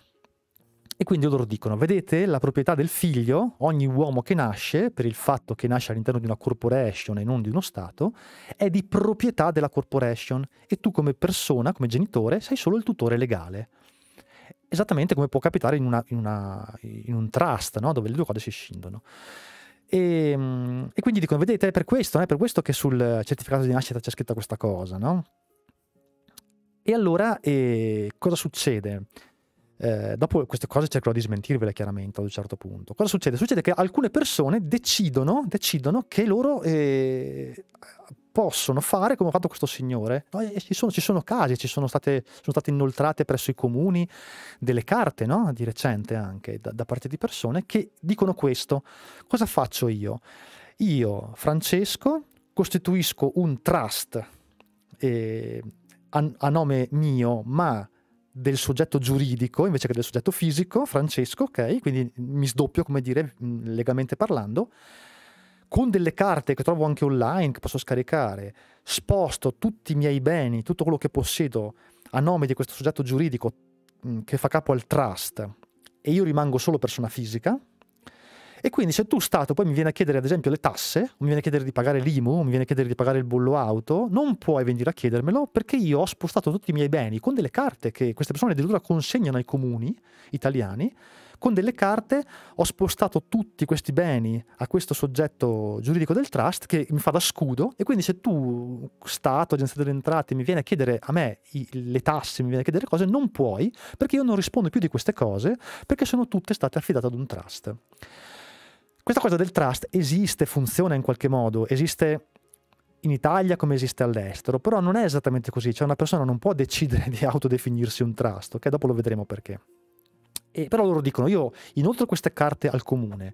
S1: E quindi loro dicono, vedete, la proprietà del figlio, ogni uomo che nasce, per il fatto che nasce all'interno di una corporation e non di uno Stato, è di proprietà della corporation e tu come persona, come genitore, sei solo il tutore legale. Esattamente come può capitare in, una, in, una, in un trust, no? dove le due cose si scindono. E, ehm, e, quindi dicono, vedete, è per questo, è per questo che sul certificato di nascita c'è scritta questa cosa, no? E allora eh, cosa succede? Eh, dopo queste cose cercherò di smentirvele chiaramente ad un certo punto. Cosa succede? Succede che alcune persone decidono, decidono che loro eh, possono fare come ha fatto questo signore. No, ci, sono, ci, sono, casi, ci sono state, sono state, inoltrate presso i comuni delle carte, no? di recente anche, da, da parte di persone che dicono questo. Cosa faccio io? Io, Francesco, costituisco un trust eh, a, a nome mio, ma del soggetto giuridico invece che del soggetto fisico, Francesco, ok? Quindi mi sdoppio, come dire, mm, legalmente parlando, con delle carte che trovo anche online, che posso scaricare, sposto tutti i miei beni, tutto quello che possiedo a nome di questo soggetto giuridico mm, che fa capo al trust e io rimango solo persona fisica, e quindi se tu Stato poi mi viene a chiedere ad esempio le tasse, mi viene a chiedere di pagare l'IMU, mi viene a chiedere di pagare il bollo auto, non puoi venire a chiedermelo perché io ho spostato tutti i miei beni con delle carte che queste persone addirittura consegnano ai comuni italiani, con delle carte ho spostato tutti questi beni a questo soggetto giuridico del trust che mi fa da scudo e quindi se tu, Stato, agenzia delle entrate, mi viene a chiedere a me i, le tasse, mi viene a chiedere cose, non puoi perché io non rispondo più di queste cose perché sono tutte state affidate ad un trust. Questa cosa del trust esiste, funziona in qualche modo, esiste in Italia come esiste all'estero, però non è esattamente così, cioè una persona non può decidere di autodefinirsi un trust, ok? Dopo lo vedremo perché. E però loro dicono, io inoltre queste carte al comune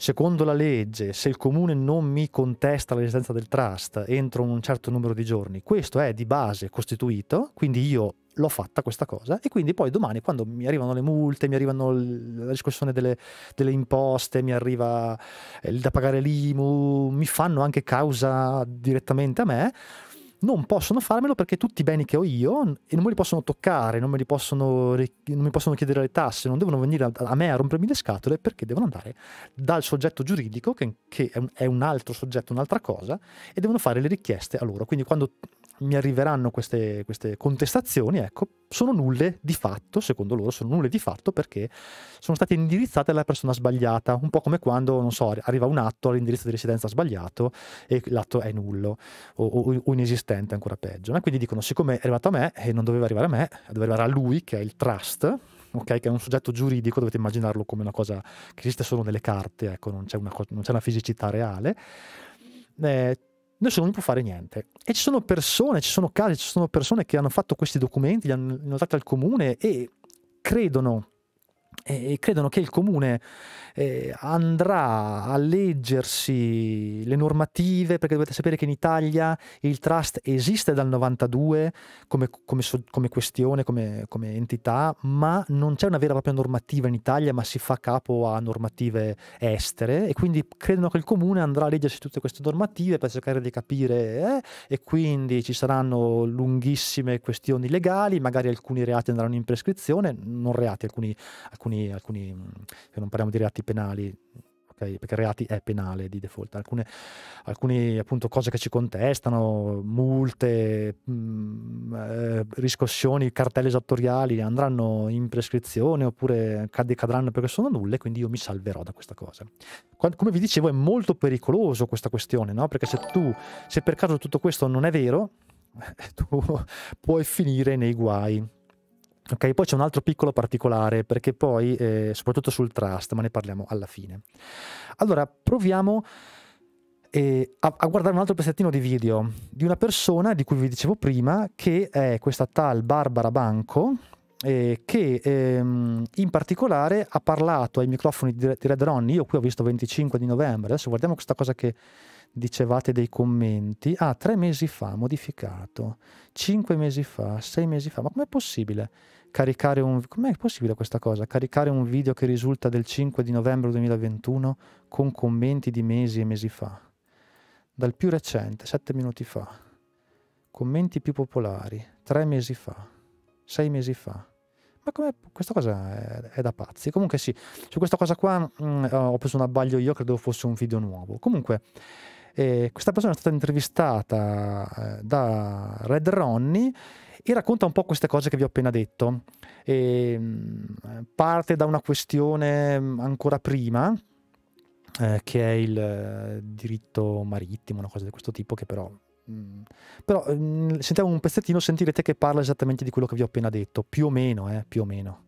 S1: Secondo la legge, se il comune non mi contesta l'esistenza del trust entro un certo numero di giorni, questo è di base costituito, quindi io l'ho fatta questa cosa e quindi poi domani quando mi arrivano le multe, mi arrivano la discussione delle, delle imposte, mi arriva eh, il da pagare l'IMU, mi fanno anche causa direttamente a me, non possono farmelo perché tutti i beni che ho io e non me li possono toccare, non, me li possono, non mi possono chiedere le tasse, non devono venire a, me a rompermi le scatole perché devono andare dal soggetto giuridico, che, che è, un, è un altro soggetto, un'altra cosa, e devono fare le richieste a loro. Quindi quando mi arriveranno queste, queste contestazioni, ecco, sono nulle di fatto, secondo loro sono nulle di fatto perché sono state indirizzate alla persona sbagliata, un po' come quando, non so, arriva un atto all'indirizzo di residenza sbagliato e l'atto è nullo o, o, o inesistente, ancora peggio. No? Quindi dicono, siccome è arrivato a me e non doveva arrivare a me, doveva arrivare a lui che è il trust, Okay, che è un soggetto giuridico, dovete immaginarlo come una cosa che esiste solo nelle carte, ecco, non c'è una, non c'è una fisicità reale. Eh, nessuno gli può fare niente. E ci sono persone, ci sono case, ci sono persone che hanno fatto questi documenti, li hanno notati al comune e credono e credono che il comune eh, andrà a leggersi le normative, perché dovete sapere che in Italia il trust esiste dal 92 come, come, come questione, come, come, entità, ma non c'è una vera e propria normativa in Italia, ma si fa capo a normative estere e quindi credono che il comune andrà a leggersi tutte queste normative per cercare di capire eh, e quindi ci saranno lunghissime questioni legali, magari alcuni reati andranno in prescrizione, non reati, alcuni, alcuni alcuni, alcuni mm, non parliamo di reati penali, okay? perché reati è penale di default, alcune, alcune appunto cose che ci contestano, multe, mh, mm, eh, riscossioni, cartelle esattoriali andranno in prescrizione oppure cad- cadranno perché sono nulle, quindi io mi salverò da questa cosa. Quando, come vi dicevo è molto pericoloso questa questione, no? perché se tu, se per caso tutto questo non è vero, tu puoi finire nei guai. Ok, poi c'è un altro piccolo particolare, perché poi, eh, soprattutto sul trust, ma ne parliamo alla fine. Allora, proviamo eh, a, a, guardare un altro pezzettino di video di una persona di cui vi dicevo prima, che è questa tal Barbara Banco, eh, che ehm, in particolare ha parlato ai microfoni di, di Red Ronnie, io qui ho visto 25 di novembre, adesso guardiamo questa cosa che dicevate dei commenti, ah, tre mesi fa modificato, cinque mesi fa, sei mesi fa, ma com'è possibile? caricare un... Com'è possibile questa cosa? Caricare un video che risulta del 5 di novembre 2021 con commenti di mesi e mesi fa. Dal più recente, 7 minuti fa. Commenti più popolari, 3 mesi fa, 6 mesi fa. Ma com'è? questa cosa è, è, da pazzi. Comunque sì, su questa cosa qua mh, mm, eh, ho preso un abbaglio io, credo fosse un video nuovo. Comunque... Eh, questa persona è stata intervistata eh, da Red Ronnie e racconta un po' queste cose che vi ho appena detto. E ehm, parte da una questione mm, ancora prima, eh, che è il eh, diritto marittimo, una cosa di questo tipo che però... Mm, però mm, sentiamo un pezzettino, sentirete che parla esattamente di quello che vi ho appena detto, più o meno, eh, più o meno.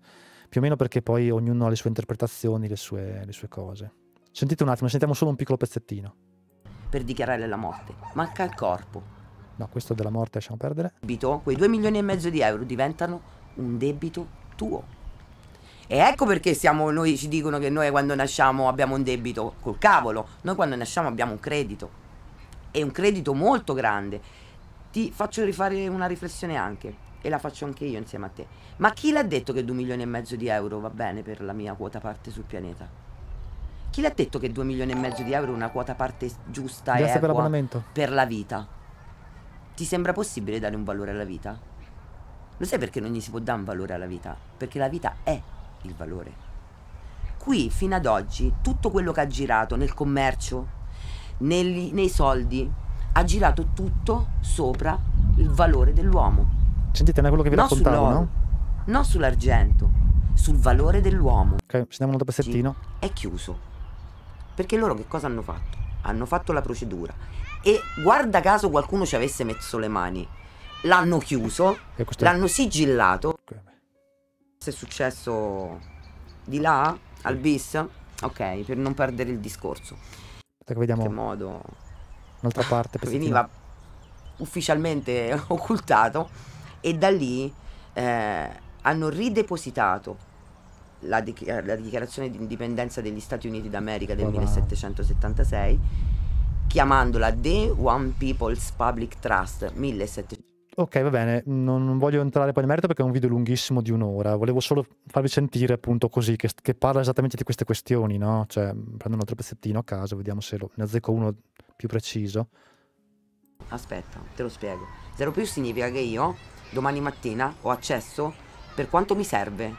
S1: Più o meno perché poi ognuno ha le sue interpretazioni, le sue, le sue cose. Sentite un attimo, sentiamo solo un piccolo pezzettino.
S3: Per dichiarare la morte, manca il corpo,
S1: No, questo della morte lasciamo perdere.
S3: Quei 2 milioni e mezzo di euro diventano un debito tuo. E ecco perché siamo, noi ci dicono che noi quando nasciamo abbiamo un debito col cavolo, noi quando nasciamo abbiamo un credito. E un credito molto grande. Ti faccio rifare una riflessione anche e la faccio anche io insieme a te. Ma chi l'ha detto che 2 milioni e mezzo di euro va bene per la mia quota parte sul pianeta? Chi l'ha detto che 2 milioni e mezzo di euro è una quota parte giusta e equa per, per la vita? Ti sembra possibile dare un valore alla vita? Lo sai perché non gli si può dare un valore alla vita? Perché la vita è il valore. Qui, fino ad oggi, tutto quello che ha girato nel commercio, nei, nei soldi, ha girato tutto sopra il valore dell'uomo. Sentite, ma quello che vi no raccontavo, no? No sull'argento, sul valore dell'uomo. Ok, ci diamo un pezzettino. È chiuso. Perché loro che cosa hanno fatto? Hanno fatto la procedura e guarda caso qualcuno ci avesse messo le mani. L'hanno chiuso, l'hanno sigillato. Se è successo di là, al bis, ok, per non perdere il discorso. Aspetta che vediamo. In modo.
S1: Un'altra parte. Veniva
S3: ufficialmente occultato e da lì eh, hanno ridepositato la, dichiarazione di indipendenza degli Stati Uniti d'America del 1776 chiamandola The One People's Public Trust 1700.
S1: Ok, va bene, non, non, voglio entrare poi nel merito perché è un video lunghissimo di un'ora, volevo solo farvi sentire appunto così, che, che parla esattamente di queste questioni, no? Cioè, prendo un altro pezzettino a caso, vediamo se lo, ne azzecco uno più preciso.
S3: Aspetta, te lo spiego. Zero più significa che io domani mattina ho accesso per quanto mi serve,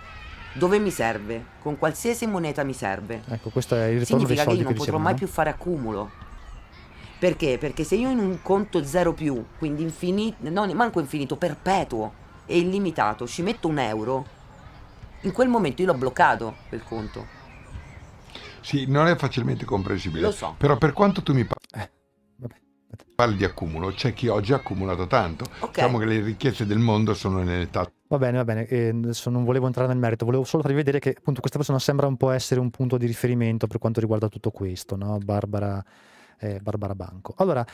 S3: dove mi serve, con qualsiasi moneta mi serve.
S1: Ecco, questo è il ritorno Significa che io non che potrò diciamo, mai no? più
S3: fare accumulo perché? Perché se io in un conto zero più, quindi infinito, non manco infinito, perpetuo e illimitato, ci metto un euro, in quel momento io l'ho bloccato quel conto.
S2: Sì, non è facilmente comprensibile. Lo so. Però per quanto tu mi parli... Eh parli di accumulo, c'è chi oggi ha accumulato tanto. Okay. Diciamo che le ricchezze del mondo sono nell'età.
S1: Va bene, va bene, eh, adesso non volevo entrare nel merito, volevo solo farvi vedere che appunto questa persona sembra un po' essere un punto di riferimento per quanto riguarda tutto questo, no? Barbara eh, Barbara Banco. Allora,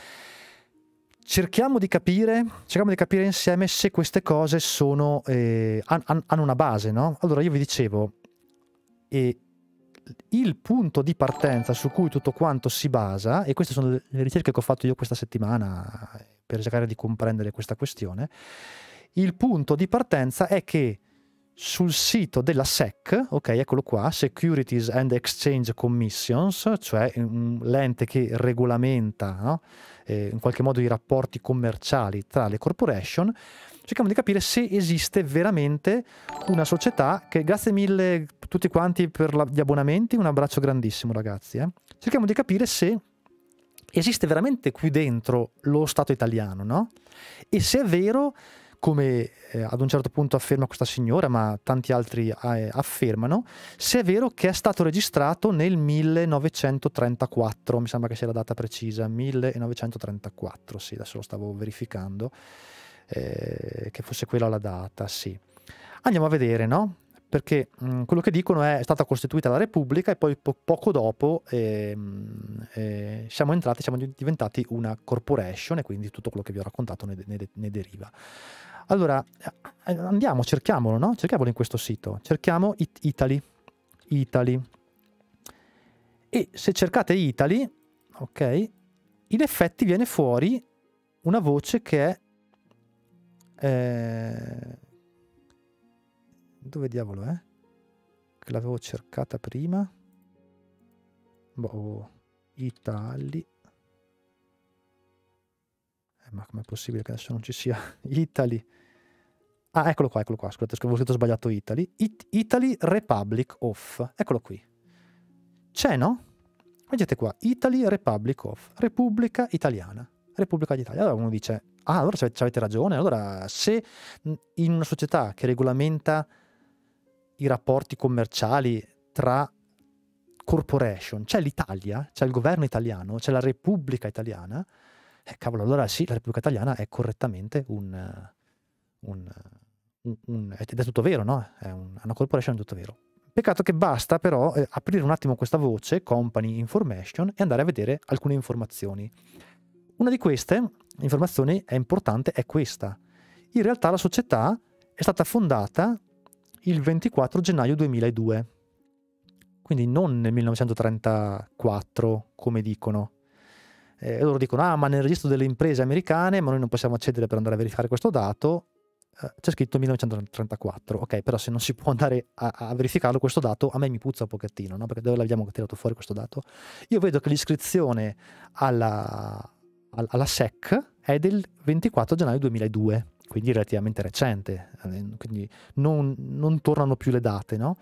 S1: cerchiamo di capire, cerchiamo di capire insieme se queste cose sono, eh, han, hanno una base, no? Allora, io vi dicevo, eh, il punto di partenza su cui tutto quanto si basa, e queste sono le ricerche che ho fatto io questa settimana eh, per cercare di comprendere questa questione, il punto di partenza è che sul sito della SEC, ok, eccolo qua, Securities and Exchange Commissions, cioè l'ente che regolamenta no? eh, in qualche modo i rapporti commerciali tra le corporation, cerchiamo di capire se esiste veramente una società che, grazie mille a tutti quanti per la, gli abbonamenti, un abbraccio grandissimo ragazzi, eh? cerchiamo di capire se esiste veramente qui dentro lo Stato italiano, no? E se è vero come eh, ad un certo punto afferma questa signora, ma tanti altri eh, affermano, se è vero che è stato registrato nel 1934, mi sembra che sia la data precisa, 1934, sì, adesso lo stavo verificando, eh, che fosse quella la data, sì. Andiamo a vedere, no? Perché mh, mm, quello che dicono è, è stata costituita la Repubblica e poi po- poco dopo ehm, eh, siamo entrati, siamo diventati una corporation e quindi tutto quello che vi ho raccontato ne, de- ne, de- ne deriva. Allora, eh, andiamo, cerchiamolo, no? Cerchiamolo in questo sito. Cerchiamo It Italy. Italy. E se cercate Italy, ok, in effetti viene fuori una voce che è... Eh, dove diavolo è? Che l'avevo cercata prima. Boh, oh, Italy. Eh, ma com'è possibile che adesso non ci sia Italy? Ah, eccolo qua, eccolo qua, scusate, ho scritto sbagliato Italy. It Italy Republic of, eccolo qui. C'è, no? Vedete qua, Italy Republic of, Repubblica Italiana, Repubblica d'Italia. Allora uno dice, ah, allora ci avete ragione, allora se in una società che regolamenta i rapporti commerciali tra corporation, c'è l'Italia, c'è il governo italiano, c'è la Repubblica Italiana, eh, cavolo, allora sì, la Repubblica Italiana è correttamente un... un un, un, ed è tutto vero, no? È un, una corporation è tutto vero. Peccato che basta però eh, aprire un attimo questa voce, company information, e andare a vedere alcune informazioni. Una di queste informazioni è importante, è questa. In realtà la società è stata fondata il 24 gennaio 2002, quindi non nel 1934 come dicono. Eh, loro dicono, ah ma nel registro delle imprese americane, ma noi non possiamo accedere per andare a verificare questo dato, eh, c'è scritto 1934, ok, però se non si può andare a, a, verificarlo questo dato, a me mi puzza un pochettino, no? perché dove l'abbiamo tirato fuori questo dato? Io vedo che l'iscrizione alla, alla SEC è del 24 gennaio 2002, quindi relativamente recente, eh, quindi non, non tornano più le date, no?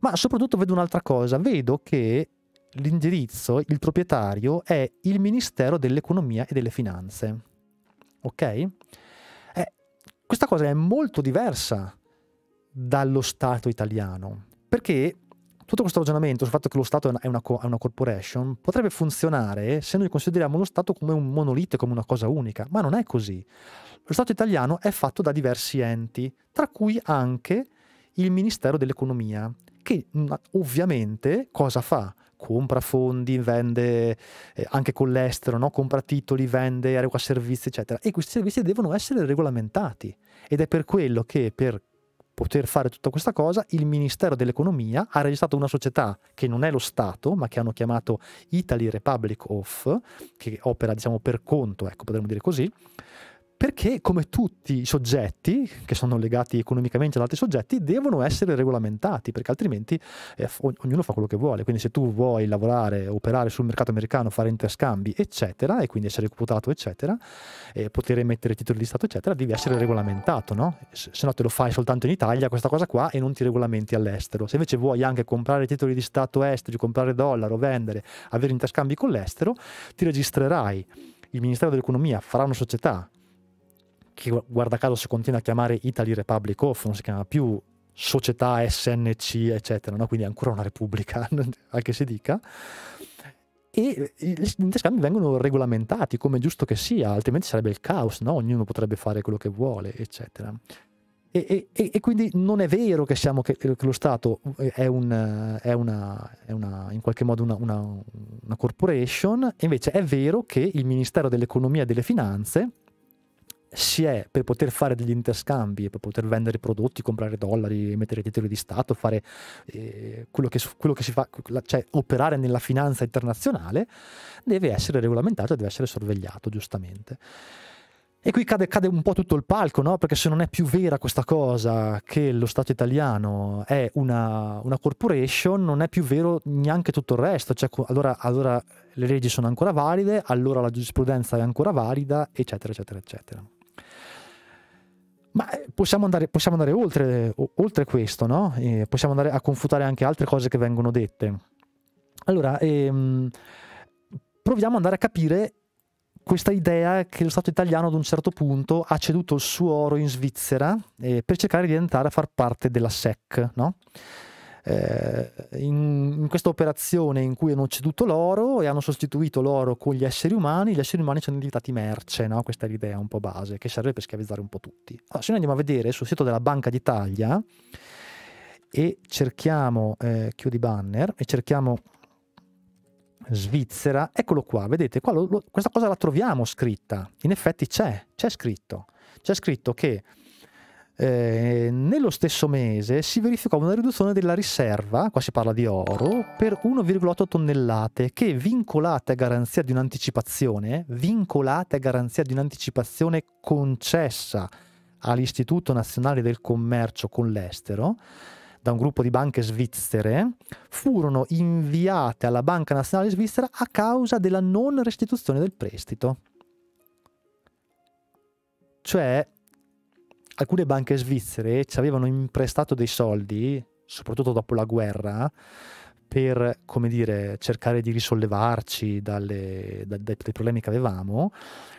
S1: Ma soprattutto vedo un'altra cosa, vedo che l'indirizzo, il proprietario è il Ministero dell'Economia e delle Finanze, ok? Questa cosa è molto diversa dallo Stato italiano, perché tutto questo ragionamento sul fatto che lo Stato è una, è una corporation potrebbe funzionare se noi consideriamo lo Stato come un monolite, come una cosa unica, ma non è così. Lo Stato italiano è fatto da diversi enti, tra cui anche il Ministero dell'Economia, che ovviamente cosa fa? compra fondi, vende eh, anche con l'estero, no? compra titoli, vende, eroga servizi, eccetera. E questi servizi devono essere regolamentati ed è per quello che per poter fare tutta questa cosa, il Ministero dell'Economia ha registrato una società che non è lo Stato, ma che hanno chiamato Italy Republic of, che opera diciamo per conto, ecco, potremmo dire così, perché come tutti i soggetti che sono legati economicamente ad altri soggetti devono essere regolamentati perché altrimenti eh, ognuno fa quello che vuole quindi se tu vuoi lavorare operare sul mercato americano fare interscambi eccetera e quindi essere quotato eccetera e poter emettere titoli di Stato eccetera devi essere regolamentato no? se, se no te lo fai soltanto in Italia questa cosa qua e non ti regolamenti all'estero se invece vuoi anche comprare titoli di Stato esteri comprare dollaro vendere avere interscambi con l'estero ti registrerai il Ministero dell'Economia farà una società che guarda caso si continua a chiamare Italy Republic of, non si chiama più società SNC, eccetera, no? quindi è ancora una repubblica, a che si dica. E gli interscambi vengono regolamentati come giusto che sia, altrimenti sarebbe il caos, no? ognuno potrebbe fare quello che vuole, eccetera. E, e, e, quindi non è vero che, siamo, che, che lo Stato è, un, è, una, è una, in qualche modo una, una, corporation, invece è vero che il Ministero dell'Economia e delle Finanze si è per poter fare degli interscambi, per poter vendere prodotti, comprare dollari, mettere titoli di Stato, fare eh, quello, che, quello, che, si fa, cioè operare nella finanza internazionale, deve essere regolamentato e deve essere sorvegliato, giustamente. E qui cade, cade un po' tutto il palco, no? perché se non è più vera questa cosa che lo Stato italiano è una, una corporation, non è più vero neanche tutto il resto. Cioè, allora, allora le leggi sono ancora valide, allora la giurisprudenza è ancora valida, eccetera, eccetera, eccetera. Ma eh, possiamo andare, possiamo andare oltre, oltre, questo, no? Eh, possiamo andare a confutare anche altre cose che vengono dette. Allora, ehm, proviamo ad andare a capire questa idea che lo Stato italiano ad un certo punto ha ceduto il suo oro in Svizzera eh, per cercare di entrare a far parte della SEC, no? eh, in, in questa operazione in cui hanno ceduto l'oro e hanno sostituito l'oro con gli esseri umani, gli esseri umani ci hanno diventati merce, no? questa è l'idea un po' base, che serve per schiavizzare un po' tutti. Allora, se noi andiamo a vedere sul sito della Banca d'Italia e cerchiamo, eh, chiudi banner, e cerchiamo Svizzera, eccolo qua, vedete, qua lo, lo, questa cosa la troviamo scritta, in effetti c'è, c'è scritto, c'è scritto che eh, nello stesso mese si verificò una riduzione della riserva, qua si parla di oro, per 1,8 tonnellate che vincolate a garanzia di un'anticipazione, vincolate a garanzia di un'anticipazione concessa all'Istituto Nazionale del Commercio con l'estero da un gruppo di banche svizzere, furono inviate alla Banca Nazionale Svizzera a causa della non restituzione del prestito. Cioè alcune banche svizzere ci avevano imprestato dei soldi, soprattutto dopo la guerra, per come dire, cercare di risollevarci dalle, da, dai, dai problemi che avevamo.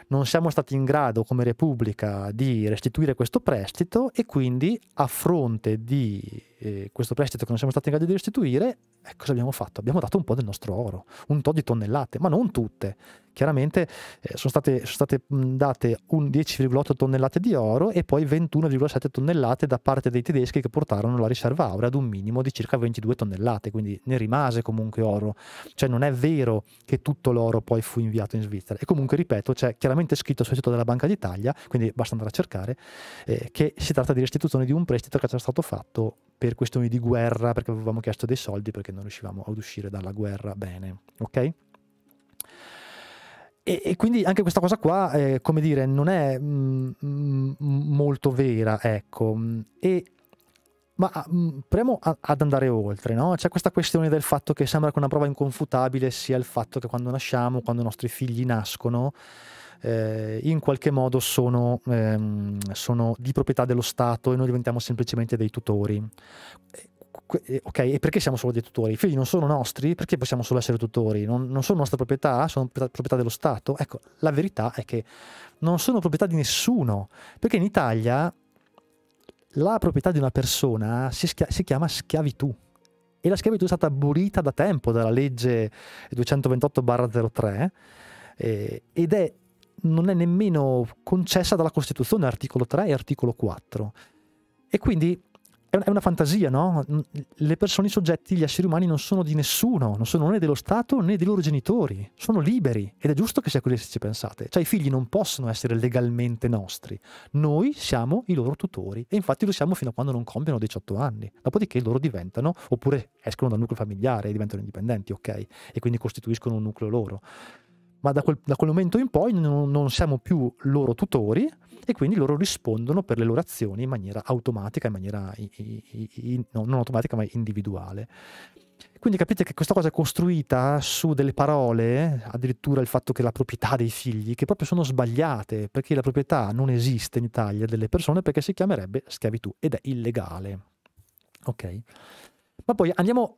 S1: Non siamo stati in grado come Repubblica di restituire questo prestito e quindi a fronte di eh, questo prestito che non siamo stati in grado di restituire eh, cosa abbiamo fatto? Abbiamo dato un po' del nostro oro, un po' di tonnellate, ma non tutte. Chiaramente eh, sono state, sono state date 10,8 tonnellate di oro e poi 21,7 tonnellate da parte dei tedeschi che portarono la riserva aurea ad un minimo di circa 22 tonnellate, quindi ne rimase comunque oro. Cioè non è vero che tutto l'oro poi fu inviato in Svizzera. E comunque, ripeto, c'è chiaramente scritto sul sito della Banca d'Italia, quindi basta andare a cercare, eh, che si tratta di restituzione di un prestito che c'era stato fatto per questioni di guerra, perché avevamo chiesto dei soldi perché non riuscivamo ad uscire dalla guerra bene, ok? E, e quindi anche questa cosa qua, eh, come dire, non è mh, mm, mm, molto vera, ecco. E, ma mm, proviamo ad andare oltre, no? C'è questa questione del fatto che sembra che una prova inconfutabile sia il fatto che quando nasciamo, quando i nostri figli nascono, eh, in qualche modo sono, ehm, sono, di proprietà dello Stato e noi diventiamo semplicemente dei tutori. Eh, eh, ok, e perché siamo solo dei tutori? I figli non sono nostri? Perché possiamo solo essere tutori? Non, non sono nostra proprietà? Sono proprietà dello Stato? Ecco, la verità è che non sono proprietà di nessuno, perché in Italia la proprietà di una persona si, si chiama schiavitù e la schiavitù è stata abolita da tempo dalla legge 228-03 eh, ed è non è nemmeno concessa dalla Costituzione, articolo 3 e articolo 4. E quindi è una fantasia, no? Le persone, i soggetti, gli esseri umani non sono di nessuno, non sono né dello Stato né dei loro genitori, sono liberi ed è giusto che sia così se ci pensate. Cioè i figli non possono essere legalmente nostri, noi siamo i loro tutori e infatti lo siamo fino a quando non compiono 18 anni, dopodiché loro diventano, oppure escono dal nucleo familiare e diventano indipendenti, ok? E quindi costituiscono un nucleo loro ma da quel, da quel momento in poi non, non, siamo più loro tutori e quindi loro rispondono per le loro azioni in maniera automatica, in maniera in, in, no, non automatica ma individuale. Quindi capite che questa cosa è costruita su delle parole, addirittura il fatto che la proprietà dei figli, che proprio sono sbagliate, perché la proprietà non esiste in Italia delle persone perché si chiamerebbe schiavitù ed è illegale. Ok? Ma poi andiamo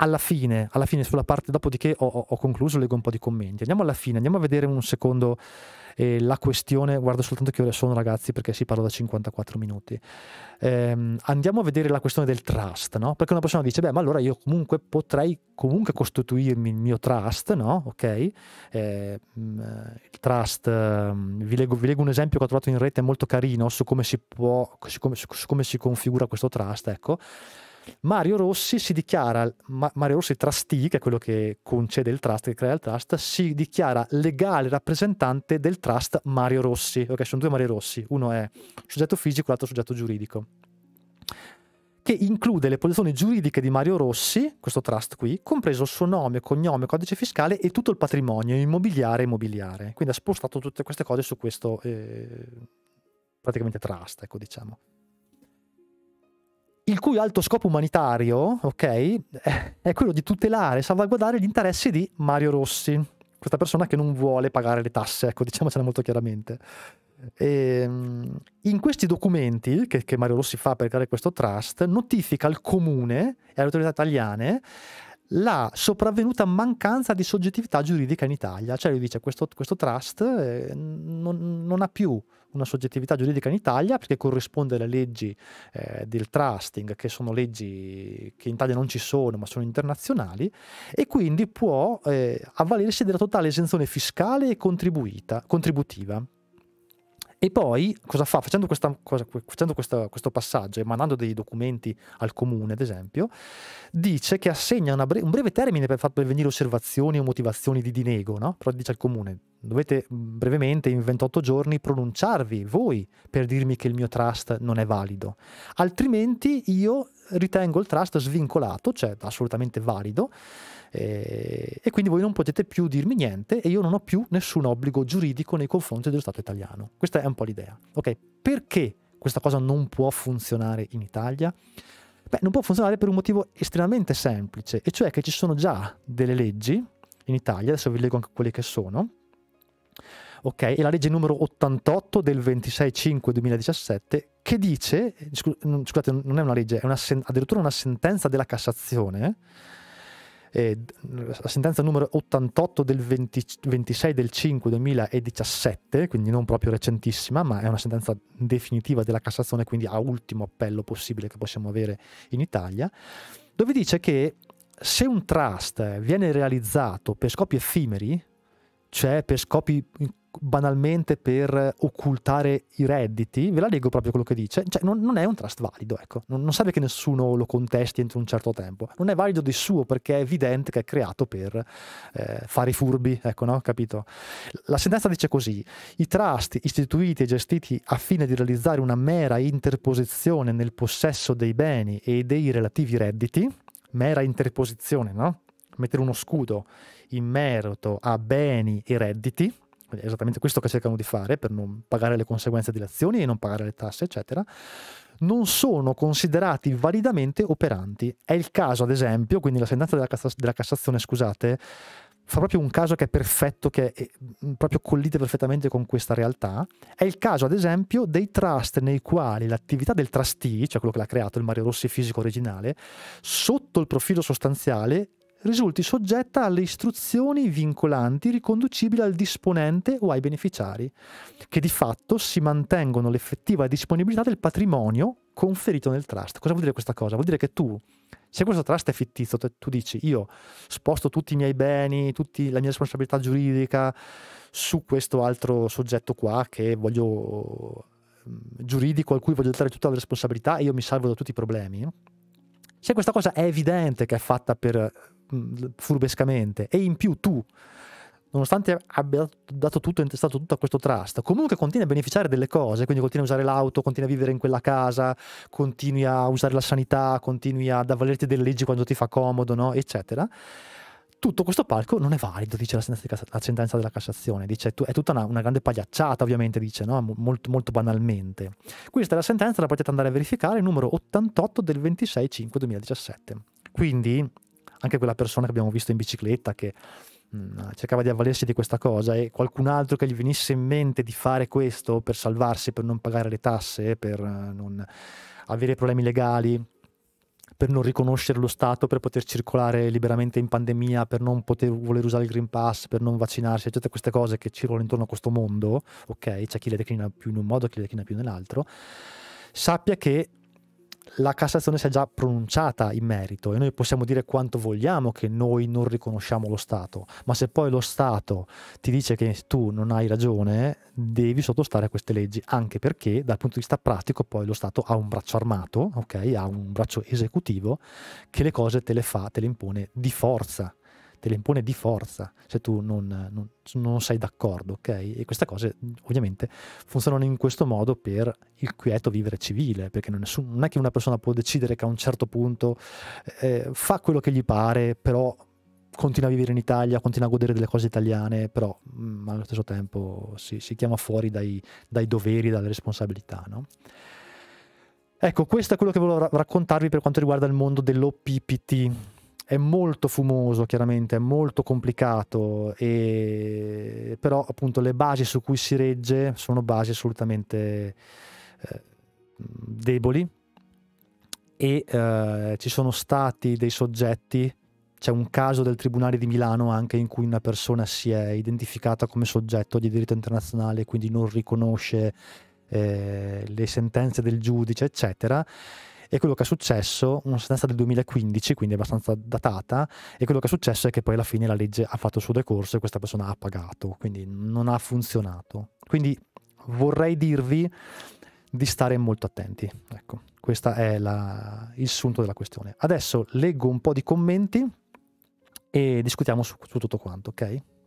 S1: alla fine, alla fine sulla parte, dopodiché ho, ho, concluso, leggo un po' di commenti. Andiamo alla fine, andiamo a vedere un secondo eh, la questione, guardo soltanto che ore sono ragazzi perché si parla da 54 minuti. Ehm, andiamo a vedere la questione del trust, no? Perché una persona dice, beh, ma allora io comunque potrei comunque costituirmi il mio trust, no? Ok? Eh, il trust, ehm, vi, leggo, vi leggo, un esempio che ho trovato in rete molto carino su come si può, su come, su come si configura questo trust, ecco. Mario Rossi si dichiara, Ma, Mario Rossi trustee, che è quello che concede il trust, che crea il trust, si dichiara legale rappresentante del trust Mario Rossi. Ok, sono due Mario Rossi, uno è soggetto fisico, l'altro soggetto giuridico che include le posizioni giuridiche di Mario Rossi, questo trust qui, compreso il suo nome, cognome, codice fiscale e tutto il patrimonio immobiliare e immobiliare. Quindi ha spostato tutte queste cose su questo eh, praticamente trust, ecco diciamo il cui alto scopo umanitario, ok, è quello di tutelare e salvaguardare gli interessi di Mario Rossi, questa persona che non vuole pagare le tasse, ecco, diciamocela molto chiaramente. E, ehm, in questi documenti che, che Mario Rossi fa per creare questo trust, notifica al comune e alle autorità italiane la sopravvenuta mancanza di soggettività giuridica in Italia. Cioè lui dice questo, questo trust eh, non, non, ha più una soggettività giuridica in Italia perché corrisponde alle leggi eh, del trusting, che sono leggi che in Italia non ci sono ma sono internazionali, e quindi può eh, avvalersi della totale esenzione fiscale e contributiva. E poi cosa fa? Facendo, questa, cosa, facendo questa, questo passaggio, emanando dei documenti al comune, ad esempio, dice che assegna bre- un breve termine per far venire osservazioni o motivazioni di dinego, no? però dice al comune, dovete mm, brevemente in 28 giorni pronunciarvi voi per dirmi che il mio trust non è valido, altrimenti io ritengo il trust svincolato, cioè assolutamente valido, e, eh, e quindi voi non potete più dirmi niente e io non ho più nessun obbligo giuridico nei confronti dello Stato italiano. Questa è un po' l'idea. Ok, perché questa cosa non può funzionare in Italia? Beh, non può funzionare per un motivo estremamente semplice, e cioè che ci sono già delle leggi in Italia, adesso vi leggo anche quelle che sono, ok? È la legge numero 88 del 26-5-2017 che dice, scusate, non è una legge, è una addirittura una sentenza della Cassazione, eh? eh, la sentenza numero 88 del 20, 26 del 5 2017, quindi non proprio recentissima, ma è una sentenza definitiva della Cassazione, quindi a ultimo appello possibile che possiamo avere in Italia, dove dice che se un trust viene realizzato per scopi effimeri, cioè per scopi banalmente per occultare i redditi, ve la leggo proprio quello che dice, cioè, non, non, è un trust valido, ecco. non, non, serve che nessuno lo contesti entro un certo tempo, non è valido di suo perché è evidente che è creato per eh, fare i furbi, ecco, no? capito? La sentenza dice così, i trust istituiti e gestiti a fine di realizzare una mera interposizione nel possesso dei beni e dei relativi redditi, mera interposizione, no? mettere uno scudo in merito a beni e redditi, è esattamente questo che cercano di fare per non pagare le conseguenze delle azioni e non pagare le tasse, eccetera, non sono considerati validamente operanti. È il caso, ad esempio, quindi la sentenza della, Cassa- della Cassazione, scusate, fa proprio un caso che è perfetto, che è mm, proprio collide perfettamente con questa realtà, è il caso ad esempio dei trust nei quali l'attività del trustee, cioè quello che l'ha creato il Mario Rossi fisico originale, sotto il profilo sostanziale risulti soggetta alle istruzioni vincolanti riconducibili al disponente o ai beneficiari, che di fatto si mantengono l'effettiva disponibilità del patrimonio conferito nel trust. Cosa vuol dire questa cosa? Vuol dire che tu, se questo trust è fittizio, tu dici io sposto tutti i miei beni, tutti, la mia responsabilità giuridica su questo altro soggetto qua che voglio mm, giuridico al cui voglio dare tutta la responsabilità e io mi salvo da tutti i problemi. No? Se questa cosa è evidente che è fatta per furbescamente e in più tu nonostante abbia dato tutto, intestato tutto a questo trust, comunque continui a beneficiare delle cose, quindi continui a usare l'auto, continui a vivere in quella casa, continui a usare la sanità, continui ad avvalerti delle leggi quando ti fa comodo, no? eccetera tutto questo palco non è valido, dice la sentenza, la sentenza della Cassazione, dice, è tutta una, una, grande pagliacciata ovviamente, dice, no? molto, molto banalmente. Questa è la sentenza, la potete andare a verificare, numero 88 del 26-5-2017. Quindi anche quella persona che abbiamo visto in bicicletta che mh, mm, cercava di avvalersi di questa cosa e qualcun altro che gli venisse in mente di fare questo per salvarsi, per non pagare le tasse, per eh, non avere problemi legali, per non riconoscere lo Stato, per poter circolare liberamente in pandemia, per non poter voler usare il Green Pass, per non vaccinarsi, tutte queste cose che circolano intorno a questo mondo, ok? C'è chi le declina più in un modo, chi le declina più nell'altro. Sappia che la Cassazione si è già pronunciata in merito e noi possiamo dire quanto vogliamo che noi non riconosciamo lo Stato, ma se poi lo Stato ti dice che tu non hai ragione, devi sottostare a queste leggi, anche perché dal punto di vista pratico poi lo Stato ha un braccio armato, okay? ha un braccio esecutivo che le cose te le fa, te le impone di forza te le impone di forza se tu non, non, non sei d'accordo, ok? E queste cose ovviamente funzionano in questo modo per il quieto vivere civile, perché non, nessun, non è che una persona può decidere che a un certo punto eh, fa quello che gli pare, però continua a vivere in Italia, continua a godere delle cose italiane, però mh, mm, allo stesso tempo si, si chiama fuori dai, dai, doveri, dalle responsabilità. No? Ecco, questo è quello che volevo raccontarvi per quanto riguarda il mondo dell'OPPT, è molto fumoso, chiaramente, è molto complicato, e... però appunto le basi su cui si regge sono basi assolutamente eh, deboli e eh, ci sono stati dei soggetti, c'è un caso del Tribunale di Milano anche in cui una persona si è identificata come soggetto di diritto internazionale, quindi non riconosce eh, le sentenze del giudice, eccetera e quello che è successo, una sentenza del 2015, quindi abbastanza datata, e quello che è successo è che poi alla fine la legge ha fatto il suo decorso e questa persona ha pagato, quindi non ha funzionato. Quindi vorrei dirvi di stare molto attenti. Ecco, questo è la, il sunto della questione. Adesso leggo un po' di commenti e discutiamo su, su tutto quanto, ok?